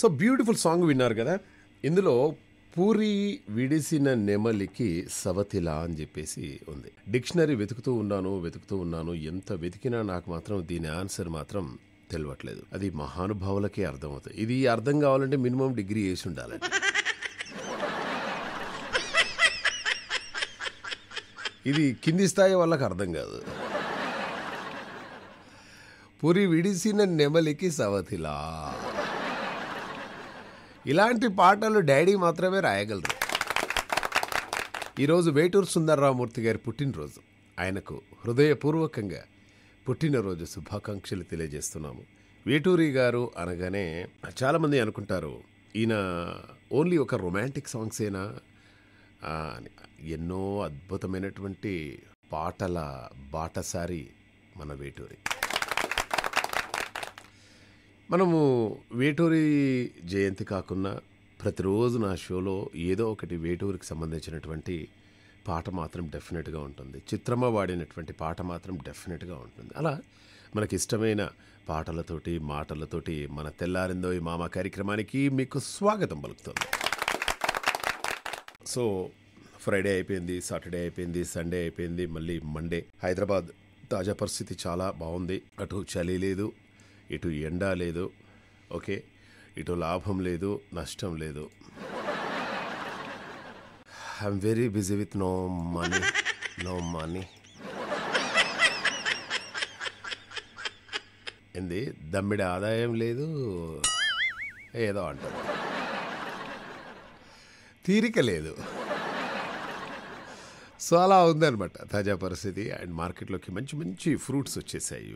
So beautiful song విన్నారు కదా ఇందులో పూరి విడిసిన నెమలికి సవతిలా అని చెప్పేసి ఉంది డిక్షనరీ వెతుకుతూ ఉన్నాను వెతుకుతూ ఉన్నాను ఎంత వెతికినా నాకు మాత్రం దీని ఆన్సర్ మాత్రం తెలియట్లేదు అది మహానుభావులకే అర్థమవుతుంది ఇది అర్థం కావాలంటే మినిమం డిగ్రీ వేసి ఉండాలండి ఇది కింది స్థాయి వాళ్ళకి అర్థం కాదు పూరి విడిసిన నెమలికి సవతిలా ఇలాంటి పాటలు డాడీ మాత్రమే రాయగలరు ఈరోజు వేటూరు సుందర్రామూర్తి గారి పుట్టినరోజు ఆయనకు హృదయపూర్వకంగా పుట్టినరోజు శుభాకాంక్షలు తెలియజేస్తున్నాము వేటూరి గారు అనగానే చాలామంది అనుకుంటారు ఈయన ఓన్లీ ఒక రొమాంటిక్ సాంగ్సేనా ఎన్నో అద్భుతమైనటువంటి పాటల బాటసారి మన వేటూరి మనము వేటూరి జయంతి కాకుండా ప్రతిరోజు నా షోలో ఏదో ఒకటి వేటూరికి సంబంధించినటువంటి పాట మాత్రం డెఫినెట్గా ఉంటుంది చిత్రమ్మ వాడినటువంటి పాట మాత్రం డెఫినెట్గా ఉంటుంది అలా మనకి ఇష్టమైన పాటలతోటి మాటలతోటి మన తెల్లారిందో ఈ మామ కార్యక్రమానికి మీకు స్వాగతం పలుకుతుంది సో ఫ్రైడే అయిపోయింది సాటర్డే అయిపోయింది సండే అయిపోయింది మళ్ళీ మండే హైదరాబాద్ తాజా పరిస్థితి చాలా బాగుంది అటు చలి లేదు ఇటు ఎండ లేదు ఓకే ఇటు లాభం లేదు నష్టం లేదు I'm very busy with no money no money ఏంది దమ్మిడి ఆదాయం లేదు ఏదో అంటారు తీరిక లేదు సో అలా ఉందనమాట తాజా పరిస్థితి అండ్ మార్కెట్లోకి మంచి మంచి ఫ్రూట్స్ వచ్చేసాయి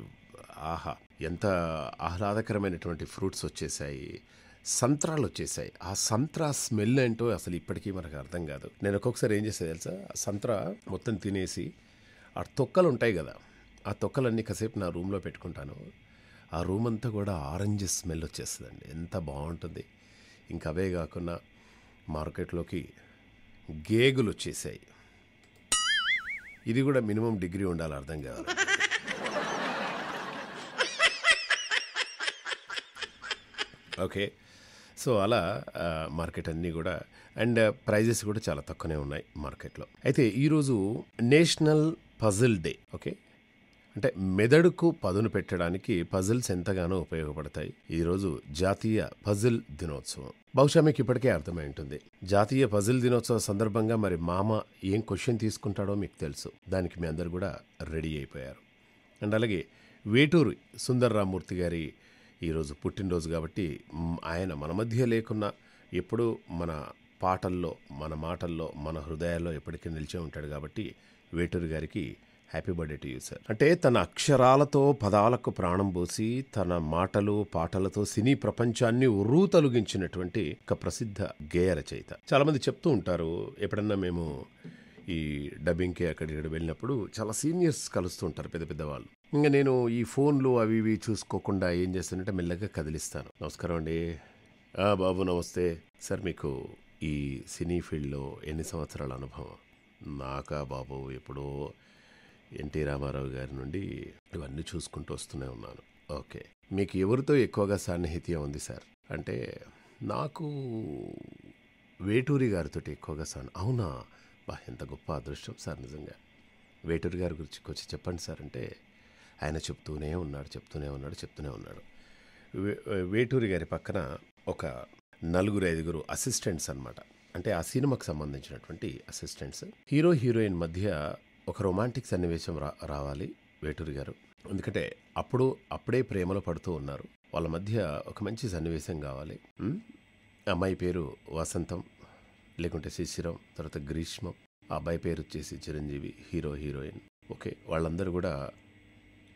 ఆహా ఎంత ఆహ్లాదకరమైనటువంటి ఫ్రూట్స్ వచ్చేసాయి సంత్రాలు వచ్చేసాయి ఆ సంత్రా స్మెల్ ఏంటో అసలు ఇప్పటికీ మనకు అర్థం కాదు నేను ఒక్కొక్కసారి ఏం చేసేది తెలుసా సంత్రా మొత్తం తినేసి ఆ తొక్కలు ఉంటాయి కదా ఆ తొక్కలన్నీ కాసేపు నా రూమ్లో పెట్టుకుంటాను ఆ రూమ్ అంతా కూడా ఆరెంజ్ స్మెల్ వచ్చేస్తుందండి ఎంత బాగుంటుంది ఇంకా అవే కాకుండా మార్కెట్లోకి గేగులు వచ్చేసాయి ఇది కూడా మినిమం డిగ్రీ ఉండాలి అర్థం కాదు ఓకే సో అలా మార్కెట్ అన్నీ కూడా అండ్ ప్రైజెస్ కూడా చాలా తక్కువనే ఉన్నాయి మార్కెట్లో అయితే ఈరోజు నేషనల్ పజిల్ డే ఓకే అంటే మెదడుకు పదును పెట్టడానికి పజిల్స్ ఎంతగానో ఉపయోగపడతాయి ఈరోజు జాతీయ పజిల్ దినోత్సవం బహుశా మీకు ఇప్పటికే అర్థమై ఉంటుంది జాతీయ పజిల్ దినోత్సవ సందర్భంగా మరి మామ ఏం క్వశ్చన్ తీసుకుంటాడో మీకు తెలుసు దానికి మీ అందరు కూడా రెడీ అయిపోయారు అండ్ అలాగే వేటూరి సుందర్రామూర్తి గారి ఈరోజు పుట్టినరోజు కాబట్టి ఆయన మన మధ్య లేకున్నా ఎప్పుడూ మన పాటల్లో మన మాటల్లో మన హృదయాల్లో ఎప్పటికీ నిలిచే ఉంటాడు కాబట్టి వేటూరు గారికి happy birthday to you sir అంటే తన అక్షరాలతో పదాలకు ప్రాణం పోసి తన మాటలు పాటలతో సినీ ప్రపంచాన్ని ఉర్రూ తొలగించినటువంటి ఒక ప్రసిద్ధ గేయ రచయిత చాలామంది చెప్తూ ఉంటారు ఎప్పుడన్నా మేము ఈ డబ్బింగ్కి అక్కడికి వెళ్ళినప్పుడు చాలా సీనియర్స్ కలుస్తూ ఉంటారు పెద్ద పెద్దవాళ్ళు వాళ్ళు ఇంకా నేను ఈ ఫోన్లు అవి ఇవి చూసుకోకుండా ఏం చేస్తానంటే మెల్లగా కదిలిస్తాను నమస్కారం అండి బాబు నమస్తే సార్ మీకు ఈ సినీ ఫీల్డ్లో ఎన్ని సంవత్సరాల అనుభవం నాకా బాబు ఎప్పుడో ఎన్టీ రామారావు గారి నుండి ఇవన్నీ చూసుకుంటూ వస్తూనే ఉన్నాను ఓకే మీకు ఎవరితో ఎక్కువగా సాన్నిహిత్యం ఉంది సార్ అంటే నాకు వేటూరి గారితో ఎక్కువగా సాన్ అవునా బా ఎంత గొప్ప అదృష్టం సార్ నిజంగా వేటూరి గారి గురించి కొంచెం చెప్పండి సార్ అంటే ఆయన చెప్తూనే ఉన్నాడు చెప్తూనే ఉన్నాడు చెప్తూనే ఉన్నాడు వేటూరి గారి పక్కన ఒక నలుగురు ఐదుగురు అసిస్టెంట్స్ అనమాట అంటే ఆ సినిమాకు సంబంధించినటువంటి అసిస్టెంట్స్ హీరో హీరోయిన్ మధ్య ఒక రొమాంటిక్ సన్నివేశం రా రావాలి వేటూరి గారు ఎందుకంటే అప్పుడు అప్పుడే ప్రేమలో పడుతూ ఉన్నారు వాళ్ళ మధ్య ఒక మంచి సన్నివేశం కావాలి అమ్మాయి పేరు వసంతం లేకుంటే శిశిరం తర్వాత గ్రీష్మం ఆ అబ్బాయి పేరు వచ్చేసి చిరంజీవి హీరో హీరోయిన్ ఓకే వాళ్ళందరూ కూడా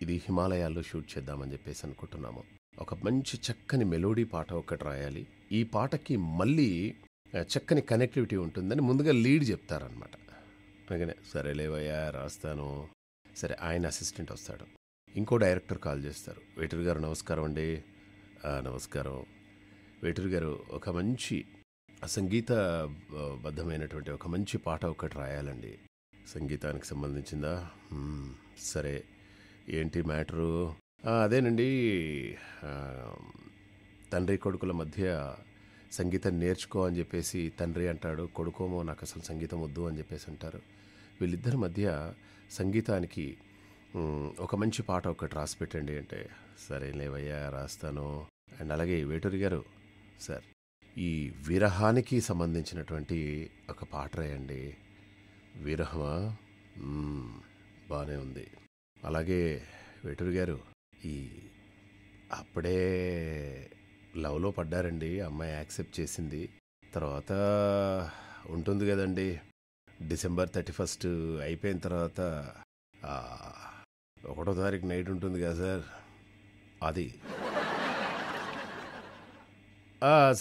ఇది హిమాలయాల్లో షూట్ చేద్దామని చెప్పేసి అనుకుంటున్నాము ఒక మంచి చక్కని మెలోడీ పాట ఒకటి రాయాలి ఈ పాటకి మళ్ళీ చక్కని కనెక్టివిటీ ఉంటుందని ముందుగా లీడ్ చెప్తారనమాట అందుకనే లేవయ్యా రాస్తాను సరే ఆయన అసిస్టెంట్ వస్తాడు ఇంకో డైరెక్టర్ కాల్ చేస్తారు వెయిటర్ గారు నమస్కారం అండి నమస్కారం వెయిటర్ గారు ఒక మంచి సంగీత బద్ధమైనటువంటి ఒక మంచి పాట ఒకటి రాయాలండి సంగీతానికి సంబంధించిందా సరే ఏంటి మ్యాటరు అదేనండి తండ్రి కొడుకుల మధ్య సంగీతం నేర్చుకో అని చెప్పేసి తండ్రి అంటాడు కొడుకోమో నాకు అసలు సంగీతం వద్దు అని చెప్పేసి అంటారు వీళ్ళిద్దరి మధ్య సంగీతానికి ఒక మంచి పాట ఒకటి రాసి పెట్టండి అంటే సరే లేవయ్యా రాస్తాను అండ్ అలాగే వేటూరి గారు సార్ ఈ విరహానికి సంబంధించినటువంటి ఒక పాట రాయండి విరహమా బాగానే ఉంది అలాగే వెటూరు గారు ఈ అప్పుడే లవ్లో పడ్డారండి అమ్మాయి యాక్సెప్ట్ చేసింది తర్వాత ఉంటుంది కదండి డిసెంబర్ థర్టీ ఫస్ట్ అయిపోయిన తర్వాత ఒకటో తారీఖు నైట్ ఉంటుంది కదా సార్ అది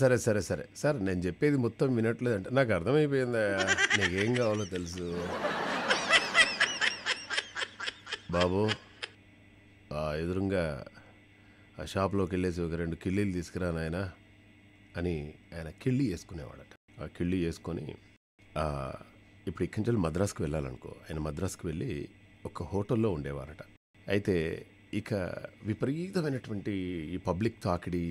సరే సరే సరే సార్ నేను చెప్పేది మొత్తం వినట్లేదంటే నాకు అర్థమైపోయిందా నీకేం కావాలో తెలుసు బాబు ఎదురుగా ఆ షాప్లోకి వెళ్ళేసి ఒక రెండు కిళ్ళీలు తీసుకురా నాయన అని ఆయన కిళ్ళి వేసుకునేవాడట ఆ కిళ్ళి వేసుకొని ఇప్పుడు ఇక్కడి నుంచి మద్రాసుకు వెళ్ళాలనుకో ఆయన మద్రాసుకు వెళ్ళి ఒక హోటల్లో ఉండేవారట అయితే ఇక విపరీతమైనటువంటి ఈ పబ్లిక్ తాకిడి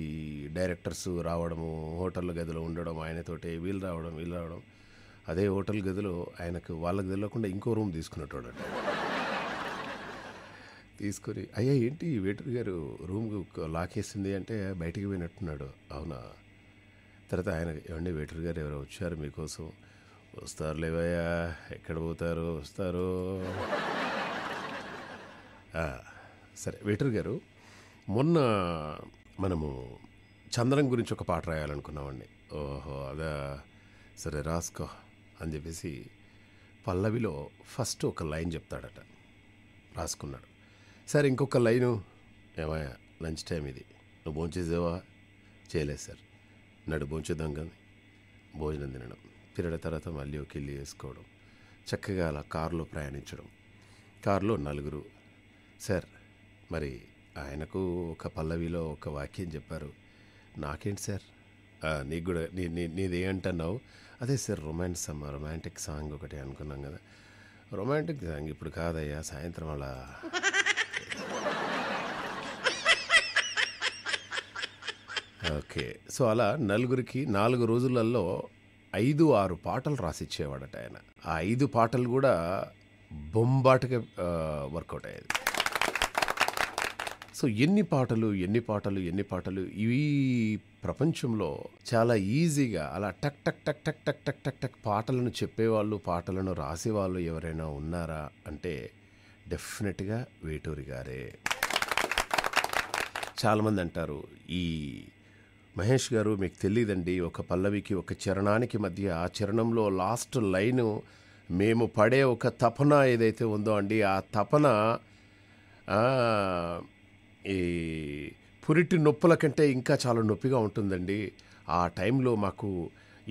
డైరెక్టర్స్ రావడము హోటల్ గదిలో ఉండడం ఆయనతోటే వీళ్ళు రావడం వీళ్ళు రావడం అదే హోటల్ గదిలో ఆయనకు వాళ్ళకి తెలియకుండా ఇంకో రూమ్ తీసుకున్నట్టు తీసుకుని అయ్యా ఏంటి వెయిటర్ గారు రూమ్ లాకేసింది అంటే బయటికి పోయినట్టున్నాడు అవునా తర్వాత ఆయన ఏమండి వెయిటర్ గారు ఎవరో వచ్చారు మీకోసం వస్తారు లేవయ్యా ఎక్కడ పోతారు వస్తారు సరే వెయిటర్ గారు మొన్న మనము చంద్రం గురించి ఒక పాట రాయాలనుకున్నామండి ఓహో అదా సరే రాసుకో అని చెప్పేసి పల్లవిలో ఫస్ట్ ఒక లైన్ చెప్తాడట రాసుకున్నాడు సార్ ఇంకొక లైను ఏమయ్య లంచ్ టైం ఇది నువ్వు భోంచేసేవా చేయలేదు సార్ నడు భోంచేద్దాం కానీ భోజనం తినడం తినడం తర్వాత మళ్ళీ ఒక ఇల్లు వేసుకోవడం చక్కగా అలా కారులో ప్రయాణించడం కారులో నలుగురు సార్ మరి ఆయనకు ఒక పల్లవిలో ఒక వాక్యం చెప్పారు నాకేంటి సార్ నీకు కూడా నీ ఏంటన్నావు అదే సార్ రొమాన్స్ అమ్మ రొమాంటిక్ సాంగ్ ఒకటి అనుకున్నాం కదా రొమాంటిక్ సాంగ్ ఇప్పుడు కాదయ్యా సాయంత్రం అలా ఓకే సో అలా నలుగురికి నాలుగు రోజులలో ఐదు ఆరు పాటలు రాసిచ్చేవాడట ఆయన ఆ ఐదు పాటలు కూడా బొంబాటుగా వర్కౌట్ అయ్యేది సో ఎన్ని పాటలు ఎన్ని పాటలు ఎన్ని పాటలు ఇవి ప్రపంచంలో చాలా ఈజీగా అలా టక్ టక్ టక్ టక్ టక్ టక్ టక్ టక్ పాటలను చెప్పేవాళ్ళు పాటలను రాసేవాళ్ళు ఎవరైనా ఉన్నారా అంటే డెఫినెట్గా వేటూరి గారే చాలామంది అంటారు ఈ మహేష్ గారు మీకు తెలియదండి ఒక పల్లవికి ఒక చరణానికి మధ్య ఆ చరణంలో లాస్ట్ లైను మేము పడే ఒక తపన ఏదైతే ఉందో అండి ఆ తపన ఈ పురిటి నొప్పుల కంటే ఇంకా చాలా నొప్పిగా ఉంటుందండి ఆ టైంలో మాకు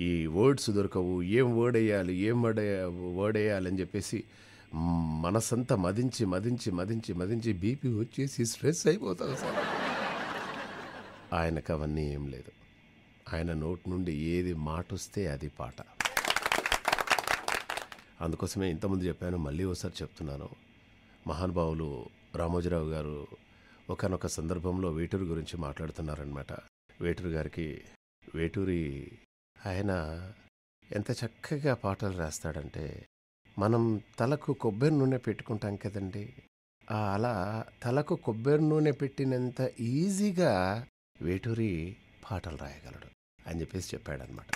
ఈ వర్డ్స్ దొరకవు ఏం వర్డ్ వేయాలి ఏం వర్డ్ వర్డ్ వేయాలి అని చెప్పేసి మనసంతా మదించి మదించి మదించి మదించి బీపీ వచ్చేసి స్ట్రెస్ అయిపోతాం సార్ ఆయనకు అవన్నీ ఏం లేదు ఆయన నోటి నుండి ఏది మాట వస్తే అది పాట అందుకోసమే ఇంతకుముందు చెప్పాను మళ్ళీ ఒకసారి చెప్తున్నాను మహానుభావులు రామోజీరావు గారు ఒకనొక సందర్భంలో వేటూరు గురించి మాట్లాడుతున్నారనమాట వేటూరు గారికి వేటూరి ఆయన ఎంత చక్కగా పాటలు రాస్తాడంటే మనం తలకు కొబ్బరి నూనె పెట్టుకుంటాం కదండి అలా తలకు కొబ్బరి నూనె పెట్టినంత ఈజీగా వేటూరి పాటలు రాయగలడు అని చెప్పేసి చెప్పాడనమాట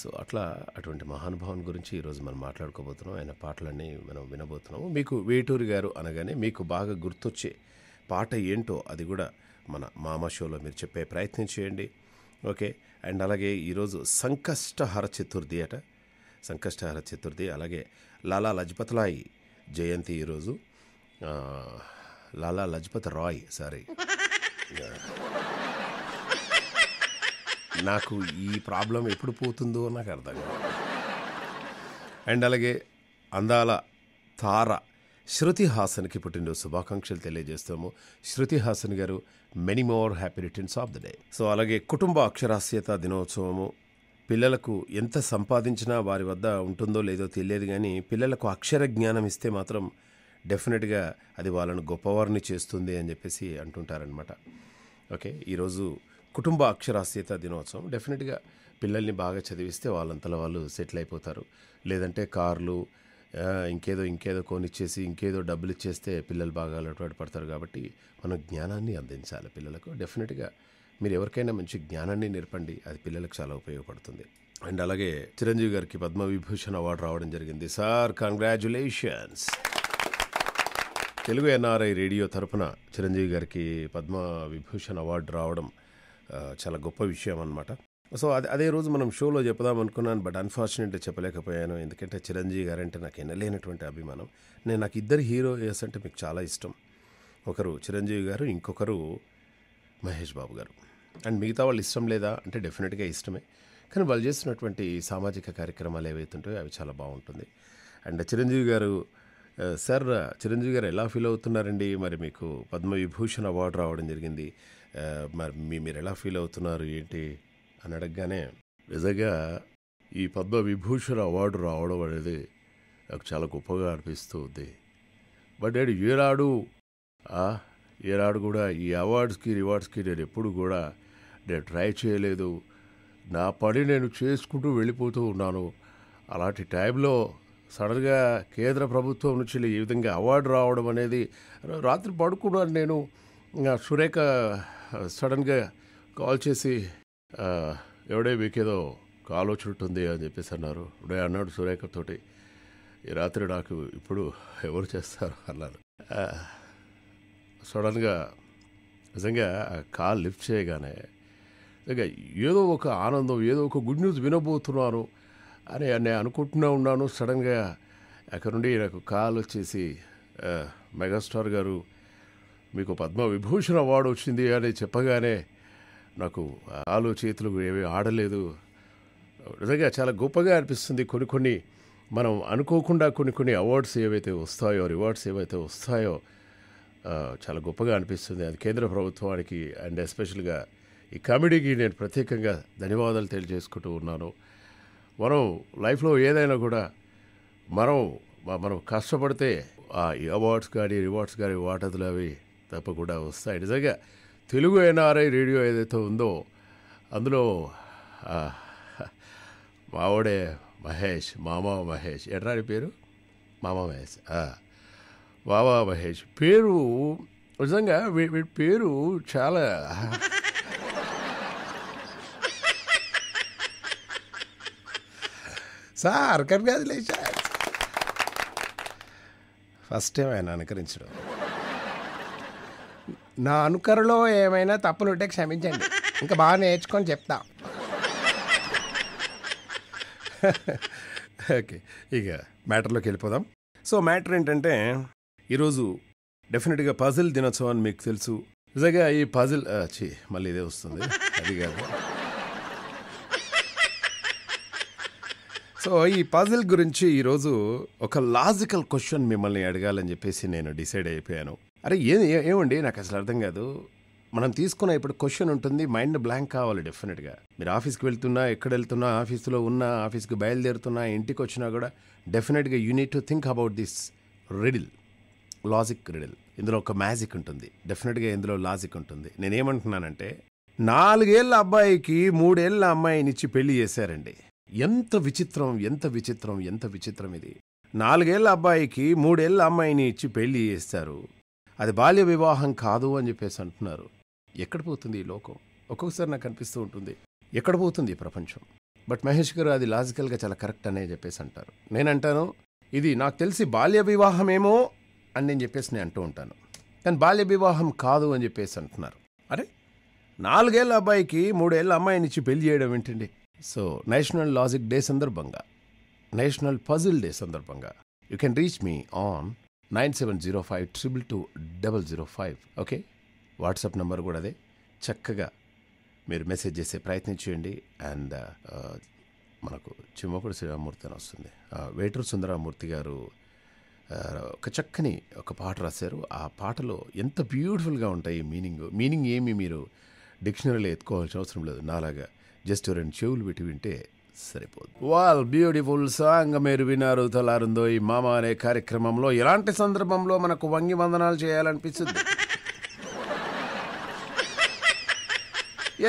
సో అట్లా అటువంటి మహానుభావం గురించి ఈరోజు మనం మాట్లాడుకోబోతున్నాం ఆయన పాటలన్నీ మనం వినబోతున్నాము మీకు వేటూరి గారు అనగానే మీకు బాగా గుర్తొచ్చే పాట ఏంటో అది కూడా మన మామ షోలో మీరు చెప్పే ప్రయత్నం చేయండి ఓకే అండ్ అలాగే ఈరోజు సంకష్టహర చతుర్థి అట సంకష్టహర చతుర్థి అలాగే లాలా లజపత్ రాయ్ జయంతి ఈరోజు లాలా లజపత్ రాయ్ సారీ నాకు ఈ ప్రాబ్లం ఎప్పుడు పోతుందో నాకు అర్థం కాదు అండ్ అలాగే అందాల తార శృతి హాసన్కి పుట్టినరోజు శుభాకాంక్షలు తెలియజేస్తాము శృతి హాసన్ గారు many more happy returns of the day so అలాగే కుటుంబ అక్షరాస్యత దినోత్సవము పిల్లలకు ఎంత సంపాదించినా వారి వద్ద ఉంటుందో లేదో తెలియదు కానీ పిల్లలకు అక్షర జ్ఞానం ఇస్తే మాత్రం డెఫినెట్గా అది వాళ్ళను గొప్పవారిని చేస్తుంది అని చెప్పేసి అంటుంటారనమాట ఓకే ఈరోజు కుటుంబ అక్షరాస్యత దినోత్సవం డెఫినెట్గా పిల్లల్ని బాగా చదివిస్తే వాళ్ళంతలో వాళ్ళు సెటిల్ అయిపోతారు లేదంటే కార్లు ఇంకేదో ఇంకేదో కొనిచ్చేసి ఇంకేదో డబ్బులు ఇచ్చేస్తే పిల్లలు బాగా అలవాటు పడతారు కాబట్టి మనం జ్ఞానాన్ని అందించాలి పిల్లలకు డెఫినెట్గా మీరు ఎవరికైనా మంచి జ్ఞానాన్ని నేర్పండి అది పిల్లలకు చాలా ఉపయోగపడుతుంది అండ్ అలాగే చిరంజీవి గారికి పద్మవిభూషణ్ అవార్డు రావడం జరిగింది sir congratulations Telugu NRI radio తరఫున చిరంజీవి గారికి పద్మ విభూషణ్ అవార్డు రావడం చాలా గొప్ప విషయం అనమాట సో అదే అదే రోజు మనం షోలో చెప్దాం అనుకున్నాను బట్ అన్ఫార్చునేట్గా చెప్పలేకపోయాను ఎందుకంటే చిరంజీవి గారంటే నాకు ఎన్నలేనటువంటి అభిమానం నేను నాకు ఇద్దరు హీరోస్ అంటే మీకు చాలా ఇష్టం ఒకరు చిరంజీవి గారు ఇంకొకరు మహేష్ బాబు గారు అండ్ మిగతా వాళ్ళు ఇష్టం లేదా అంటే డెఫినెట్గా ఇష్టమే కానీ వాళ్ళు చేస్తున్నటువంటి సామాజిక కార్యక్రమాలు ఏవైతే ఉంటాయో అవి చాలా బాగుంటుంది అండ్ చిరంజీవి గారు సార్ చిరంజీవి గారు ఎలా ఫీల్ అవుతున్నారండి మరి మీకు పద్మవిభూషణ్ అవార్డు రావడం జరిగింది మరి మీ మీరు ఎలా ఫీల్ అవుతున్నారు ఏంటి అని అడగగానే నిజంగా ఈ పద్మవిభూషణ్ అవార్డు రావడం అనేది నాకు చాలా గొప్పగా అనిపిస్తూ ఉంది బట్ ఏడు ఏనాడు ఏనాడు కూడా ఈ అవార్డ్స్కి రివార్డ్స్కి నేను ఎప్పుడు కూడా నేను ట్రై చేయలేదు నా పని నేను చేసుకుంటూ వెళ్ళిపోతూ ఉన్నాను అలాంటి టైంలో సడన్గా కేంద్ర ప్రభుత్వం నుంచి ఈ విధంగా అవార్డు రావడం అనేది రాత్రి పడుకున్నాను నేను సురేఖ సడన్గా కాల్ చేసి ఎవడే మీకేదో కాల్ వచ్చినట్టుంది అని చెప్పేసి అన్నారు ఇప్పుడే అన్నాడు సురేఖతోటి ఈ రాత్రి నాకు ఇప్పుడు ఎవరు చేస్తారు అన్నారు సడన్గా నిజంగా ఆ కాల్ లిఫ్ట్ చేయగానే ఇక ఏదో ఒక ఆనందం ఏదో ఒక గుడ్ న్యూస్ వినబోతున్నాను అని నేను అనుకుంటున్నా ఉన్నాను సడన్గా అక్కడ నుండి నాకు కాల్ వచ్చేసి మెగాస్టార్ గారు మీకు పద్మ విభూషణ అవార్డు వచ్చింది అని చెప్పగానే నాకు ఆలు చేతులు ఏమీ ఆడలేదు నిజంగా చాలా గొప్పగా అనిపిస్తుంది కొన్ని కొన్ని మనం అనుకోకుండా కొన్ని కొన్ని అవార్డ్స్ ఏవైతే వస్తాయో రివార్డ్స్ ఏవైతే వస్తాయో చాలా గొప్పగా అనిపిస్తుంది అది కేంద్ర ప్రభుత్వానికి అండ్ ఎస్పెషల్గా ఈ కామెడీకి నేను ప్రత్యేకంగా ధన్యవాదాలు తెలియజేసుకుంటూ ఉన్నాను మనం లైఫ్లో ఏదైనా కూడా మనం మనం కష్టపడితే ఆ అవార్డ్స్ కానీ రివార్డ్స్ కానీ వాటదులు అవి తప్పకుండా వస్తాయి నిజంగా తెలుగు ఎన్ఆర్ఐ రేడియో ఏదైతే ఉందో అందులో మావడే మహేష్ మామ మహేష్ ఎట్రాని పేరు మామ మహేష్ మామ మహేష్ పేరు నిజంగా వీడి పేరు చాలా సార్ కంగ్రాచులేషన్ ఫస్ట్ టైం ఆయన అనుకరించడం నా అనుకరలో ఏమైనా తప్పులు ఉంటే క్షమించండి ఇంకా బాగా నేర్చుకొని చెప్తా ఓకే ఇక మ్యాటర్లోకి వెళ్ళిపోదాం సో మ్యాటర్ ఏంటంటే ఈరోజు డెఫినెట్గా పజిల్ దినోత్సవం మీకు తెలుసు నిజంగా ఈ పజిల్ చీ మళ్ళీ ఇదే వస్తుంది అది కాదు సో ఈ పజిల్ గురించి ఈరోజు ఒక లాజికల్ క్వశ్చన్ మిమ్మల్ని అడగాలని చెప్పేసి నేను డిసైడ్ అయిపోయాను అరే ఏం ఏమండి నాకు అసలు అర్థం కాదు మనం తీసుకున్న ఇప్పుడు క్వశ్చన్ ఉంటుంది మైండ్ బ్లాంక్ కావాలి డెఫినెట్గా మీరు ఆఫీస్కి వెళ్తున్నా ఎక్కడ వెళ్తున్నా ఆఫీస్లో ఉన్నా ఆఫీస్కి బయలుదేరుతున్నా ఇంటికి వచ్చినా కూడా డెఫినెట్గా you need to think about this riddle logic riddle ఇందులో ఒక మ్యాజిక్ ఉంటుంది డెఫినెట్గా ఇందులో లాజిక్ ఉంటుంది నేనేమంటున్నానంటే నాలుగేళ్ళ అబ్బాయికి మూడేళ్ళ అమ్మాయినిచ్చి పెళ్లి చేశారండి ఎంత విచిత్రం ఎంత విచిత్రం ఎంత విచిత్రం ఇది నాలుగేళ్ల అబ్బాయికి మూడేళ్ల అమ్మాయిని ఇచ్చి పెళ్లి చేస్తారు అది బాల్య వివాహం కాదు అని చెప్పేసి అంటున్నారు ఎక్కడ పోతుంది ఈ లోకం ఒక్కొక్కసారి నాకు అనిపిస్తూ ఉంటుంది ఎక్కడ పోతుంది ఈ ప్రపంచం బట్ మహేష్ గారు అది లాజికల్గా చాలా కరెక్ట్ అనే చెప్పేసి అంటారు నేనంటాను ఇది నాకు తెలిసి బాల్య వివాహమేమో అని నేను చెప్పేసి నేను అంటూ ఉంటాను కానీ బాల్య వివాహం కాదు అని చెప్పేసి అంటున్నారు అరే నాలుగేళ్ల అబ్బాయికి మూడేళ్ల అమ్మాయినిచ్చి పెళ్లి చేయడం ఏంటండి సో నేషనల్ లాజిక్ డే సందర్భంగా నేషనల్ పజిల్ డే సందర్భంగా you can reach me on nine seven zero five triple two double zero five okay WhatsApp number కూడా అదే చక్కగా మీరు మెసేజ్ చేసే ప్రయత్నం చేయండి అండ్ uh, మనకు చిమ్మకుడు శ్రీరామూర్తి అని వస్తుంది వేటూరు సుందరామూర్తి గారు ఒక చక్కని ఒక పాట రాశారు ఆ పాటలో ఎంత బ్యూటిఫుల్గా ఉంటాయి మీనింగ్ మీనింగ్ ఏమి మీరు డిక్షనరీలో ఎత్తుకోవాల్సిన అవసరం లేదు నాలాగా జస్ట్ రెండు చెవులు పెట్టి వింటే సరిపోదు వాల్ బ్యూటిఫుల్ సాంగ్ మీరు వినారు తలారుందో ఈ మామ అనే కార్యక్రమంలో ఎలాంటి సందర్భంలో మనకు వంగి వందనాలు చేయాలనిపిస్తుంది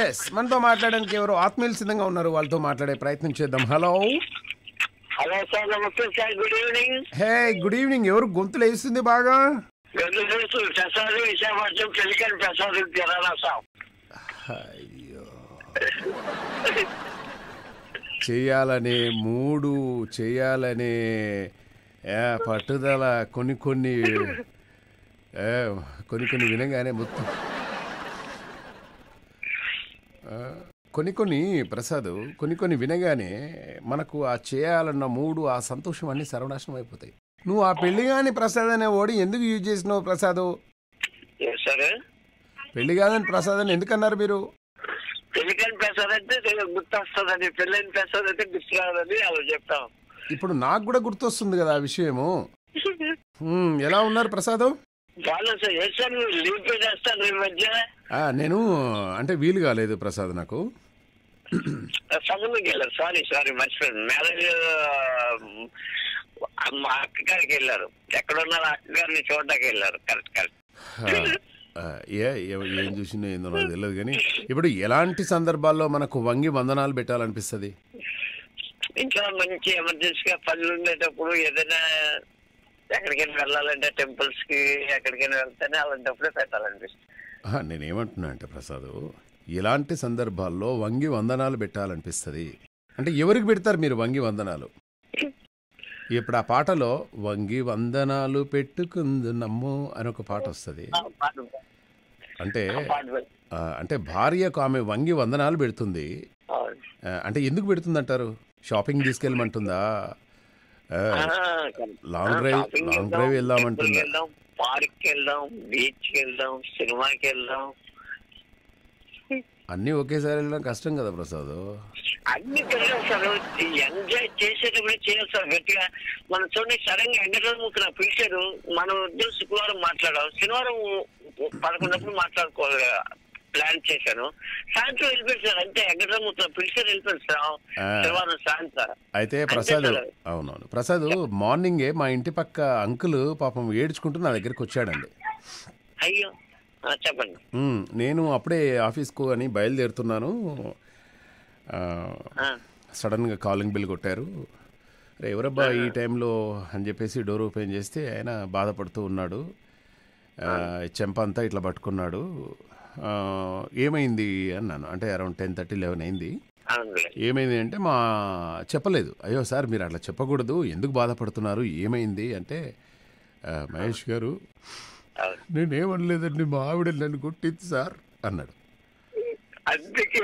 ఎస్ మనతో మాట్లాడడానికి ఎవరు ఆత్మీయుల సిద్ధంగా ఉన్నారు వాళ్ళతో మాట్లాడే ప్రయత్నం చేద్దాం హలో హలో సార్ నమస్తే sir good evening hey good evening ఎవరు గొంతులు వేస్తుంది బాగా ప్రసాద్ విశాఖపట్నం ప్రసాద్ సార్ చేయాలనే మూడు చేయాలనే పట్టుదల కొన్ని కొన్ని కొన్ని కొన్ని వినగానే మొత్తం కొన్ని కొన్ని ప్రసాద్ కొన్ని కొన్ని వినగానే మనకు ఆ చేయాలన్న మూడు ఆ సంతోషం అన్ని సర్వనాశనం అయిపోతాయి నువ్వు ఆ పెళ్లి కాని ప్రసాద్ అనే ఓడి ఎందుకు యూజ్ చేసినావు ప్రసాద్ పెళ్లి కాదని ప్రసాద్ అని ఎందుకన్నారు మీరు పెళ్ళికైన ప్రసాద్ అంటే గుర్తొస్తుందని పెళ్ళైన ప్రసాద్ గుర్తు కాదని అలా చెప్తాం ఇప్పుడు నాకు కూడా గుర్తొస్తుంది కదా ఆ విషయము ఎలా ఉన్నారు ప్రసాదం నేను అంటే వీలు కాలేదు ప్రసాద్ నాకు సారీ సారీ మర్చిపోయింది మ్యారేజ్ మా అక్క గారికి వెళ్ళారు ఎక్కడున్నారు అక్క గారిని చూడడానికి వెళ్ళారు కరెక్ట్ కరెక్ట్ ఏ ఏం చూసినా ఏందో నాకు తెలియదు కానీ ఇప్పుడు ఎలాంటి సందర్భాల్లో మనకు వంగి వందనాలు పెట్టాలనిపిస్తుంది ఇంట్లో మంచి ఎమర్జెన్సీగా పనులు ఉండేటప్పుడు ఏదైనా ఎక్కడికైనా వెళ్ళాలంటే టెంపుల్స్ కి ఎక్కడికైనా వెళ్తేనే అలాంటప్పుడే పెట్టాలనిపిస్తుంది నేనేమంటున్నా అంటే ప్రసాద్ ఇలాంటి సందర్భాల్లో వంగి వందనాలు పెట్టాలనిపిస్తుంది అంటే ఎవరికి పెడతారు మీరు వంగి వందనాలు ఇప్పుడు ఆ పాటలో వంగి వందనాలు పెట్టుకుంది నమ్ము అని ఒక పాట వస్తుంది అంటే అంటే భార్యకు ఆమె వంగి వందనాలు పెడుతుంది అంటే ఎందుకు పెడుతుంది అంటారు షాపింగ్ తీసుకెళ్ళమంటుందా లాంగ్ డ్రైవ్ లాంగ్ డ్రైవ్ వెళ్దామంటుందా పార్క్ వెళ్దాం బీచ్ వెళ్దాం సినిమాకి వెళ్దాం అన్ని ఒకేసారి వెళ్ళడం కష్టం కదా ప్రసాద్ అన్ని కష్టం సార్ ఎంజాయ్ చేసేటప్పుడు చేయాలి సార్ గట్టిగా మనం చూడండి సడన్ గా ఎంగటోకి నాకు పిలిచారు మనం శుక్రవారం మాట్లాడాం శనివారం పదకొండప్పుడు మాట్లాడుకోవాలి ప్లాన్ చేశాను సాయంత్రం వెళ్ళిపోయింది సార్ అంతే ఎక్కడ పిలిచారు వెళ్ళిపోయింది సార్ సాయంత్రం అయితే ప్రసాద్ అవునవును ప్రసాద్ మార్నింగే మా ఇంటి పక్క అంకుల్ పాపం ఏడ్చుకుంటూ నా దగ్గరికి వచ్చాడండి అయ్యో చెప్పండి నేను అప్పుడే ఆఫీస్కు అని బయలుదేరుతున్నాను సడన్గా కాలింగ్ బిల్ కొట్టారు రే ఎవరబ్బా ఈ టైంలో అని చెప్పేసి డోర్ ఓపెన్ చేస్తే ఆయన బాధపడుతూ ఉన్నాడు చెంప అంతా ఇట్లా పట్టుకున్నాడు ఏమైంది అన్నాను అంటే అరౌండ్ టెన్ థర్టీ లెవెన్ అయింది ఏమైంది అంటే మా చెప్పలేదు అయ్యో సార్ మీరు అట్లా చెప్పకూడదు ఎందుకు బాధపడుతున్నారు ఏమైంది అంటే మహేష్ గారు నేనేమనలేదండి మా ఆవిడ నన్ను కొట్టింది సార్ అన్నాడు అందుకే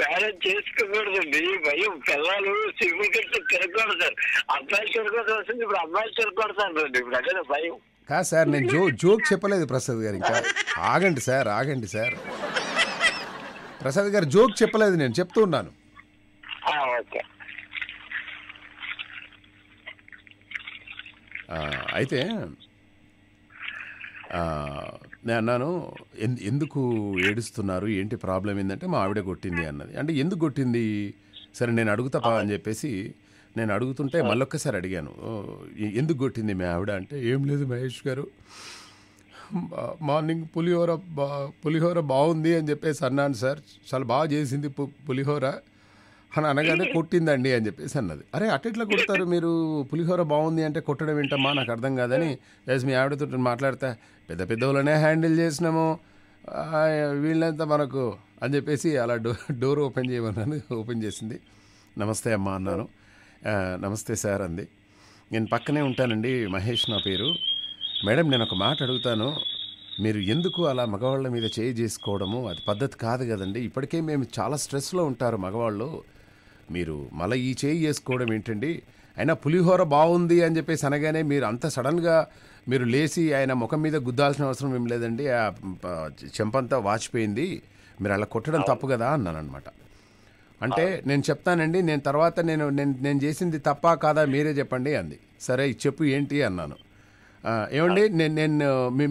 మ్యారేజ్ చేసుకోకూడదండి భయం పిల్లలు సివిల్ కట్టి తిరగకూడదు సార్ అబ్బాయి చెడుకోవడం వస్తుంది ఇప్పుడు అమ్మాయి తిరగకూడదు అండి ఇప్పుడు అదే భయం కాదు సార్ నేను జో జోక్ చెప్పలేదు ప్రసాద్ గారు ఇంకా ఆగండి సార్ ఆగండి సార్ ప్రసాద్ గారు జోక్ చెప్పలేదు నేను చెప్తూ ఉన్నాను అయితే నేను అన్నాను ఎందుకు ఏడుస్తున్నారు ఏంటి ప్రాబ్లం ఏంటంటే మా ఆవిడ కొట్టింది అన్నది అంటే ఎందుకు కొట్టింది సరే నేను పా అని చెప్పేసి నేను అడుగుతుంటే మళ్ళొక్కసారి అడిగాను ఎందుకు కొట్టింది మీ ఆవిడ అంటే ఏం లేదు మహేష్ గారు మార్నింగ్ పులిహోర పులిహోర బాగుంది అని చెప్పేసి అన్నాను సార్ చాలా బాగా చేసింది పులిహోర అని అనగానే కొట్టిందండి అని చెప్పేసి అన్నది అరే ఇట్లా కొడతారు మీరు పులిహోర బాగుంది అంటే కొట్టడం ఏంటమ్మా నాకు అర్థం కాదని లేదు మీ ఆవిడతో మాట్లాడతా పెద్ద పెద్ద వాళ్ళనే హ్యాండిల్ చేసినాము వీళ్ళంతా మనకు అని చెప్పేసి అలా డోర్ డోర్ ఓపెన్ చేయమన్నాను ఓపెన్ చేసింది నమస్తే అమ్మా అన్నాను నమస్తే సార్ అంది నేను పక్కనే ఉంటానండి మహేష్ నా పేరు మేడం నేను ఒక మాట అడుగుతాను మీరు ఎందుకు అలా మగవాళ్ళ మీద చేయి చేసుకోవడము అది పద్ధతి కాదు కదండి ఇప్పటికే మేము చాలా స్ట్రెస్లో ఉంటారు మగవాళ్ళు మీరు మళ్ళీ ఈ చేయి చేసుకోవడం ఏంటండి అయినా పులిహోర బాగుంది అని చెప్పేసి అనగానే మీరు అంత సడన్గా మీరు లేచి ఆయన ముఖం మీద గుద్దాల్సిన అవసరం ఏం లేదండి ఆ చెంపంతా వాచిపోయింది మీరు అలా కొట్టడం తప్పు కదా అన్నాను అనమాట అంటే నేను చెప్తానండి నేను తర్వాత నేను నేను నేను చేసింది తప్ప కాదా మీరే చెప్పండి అంది సరే చెప్పు ఏంటి అన్నాను ఏమండి నేను నేను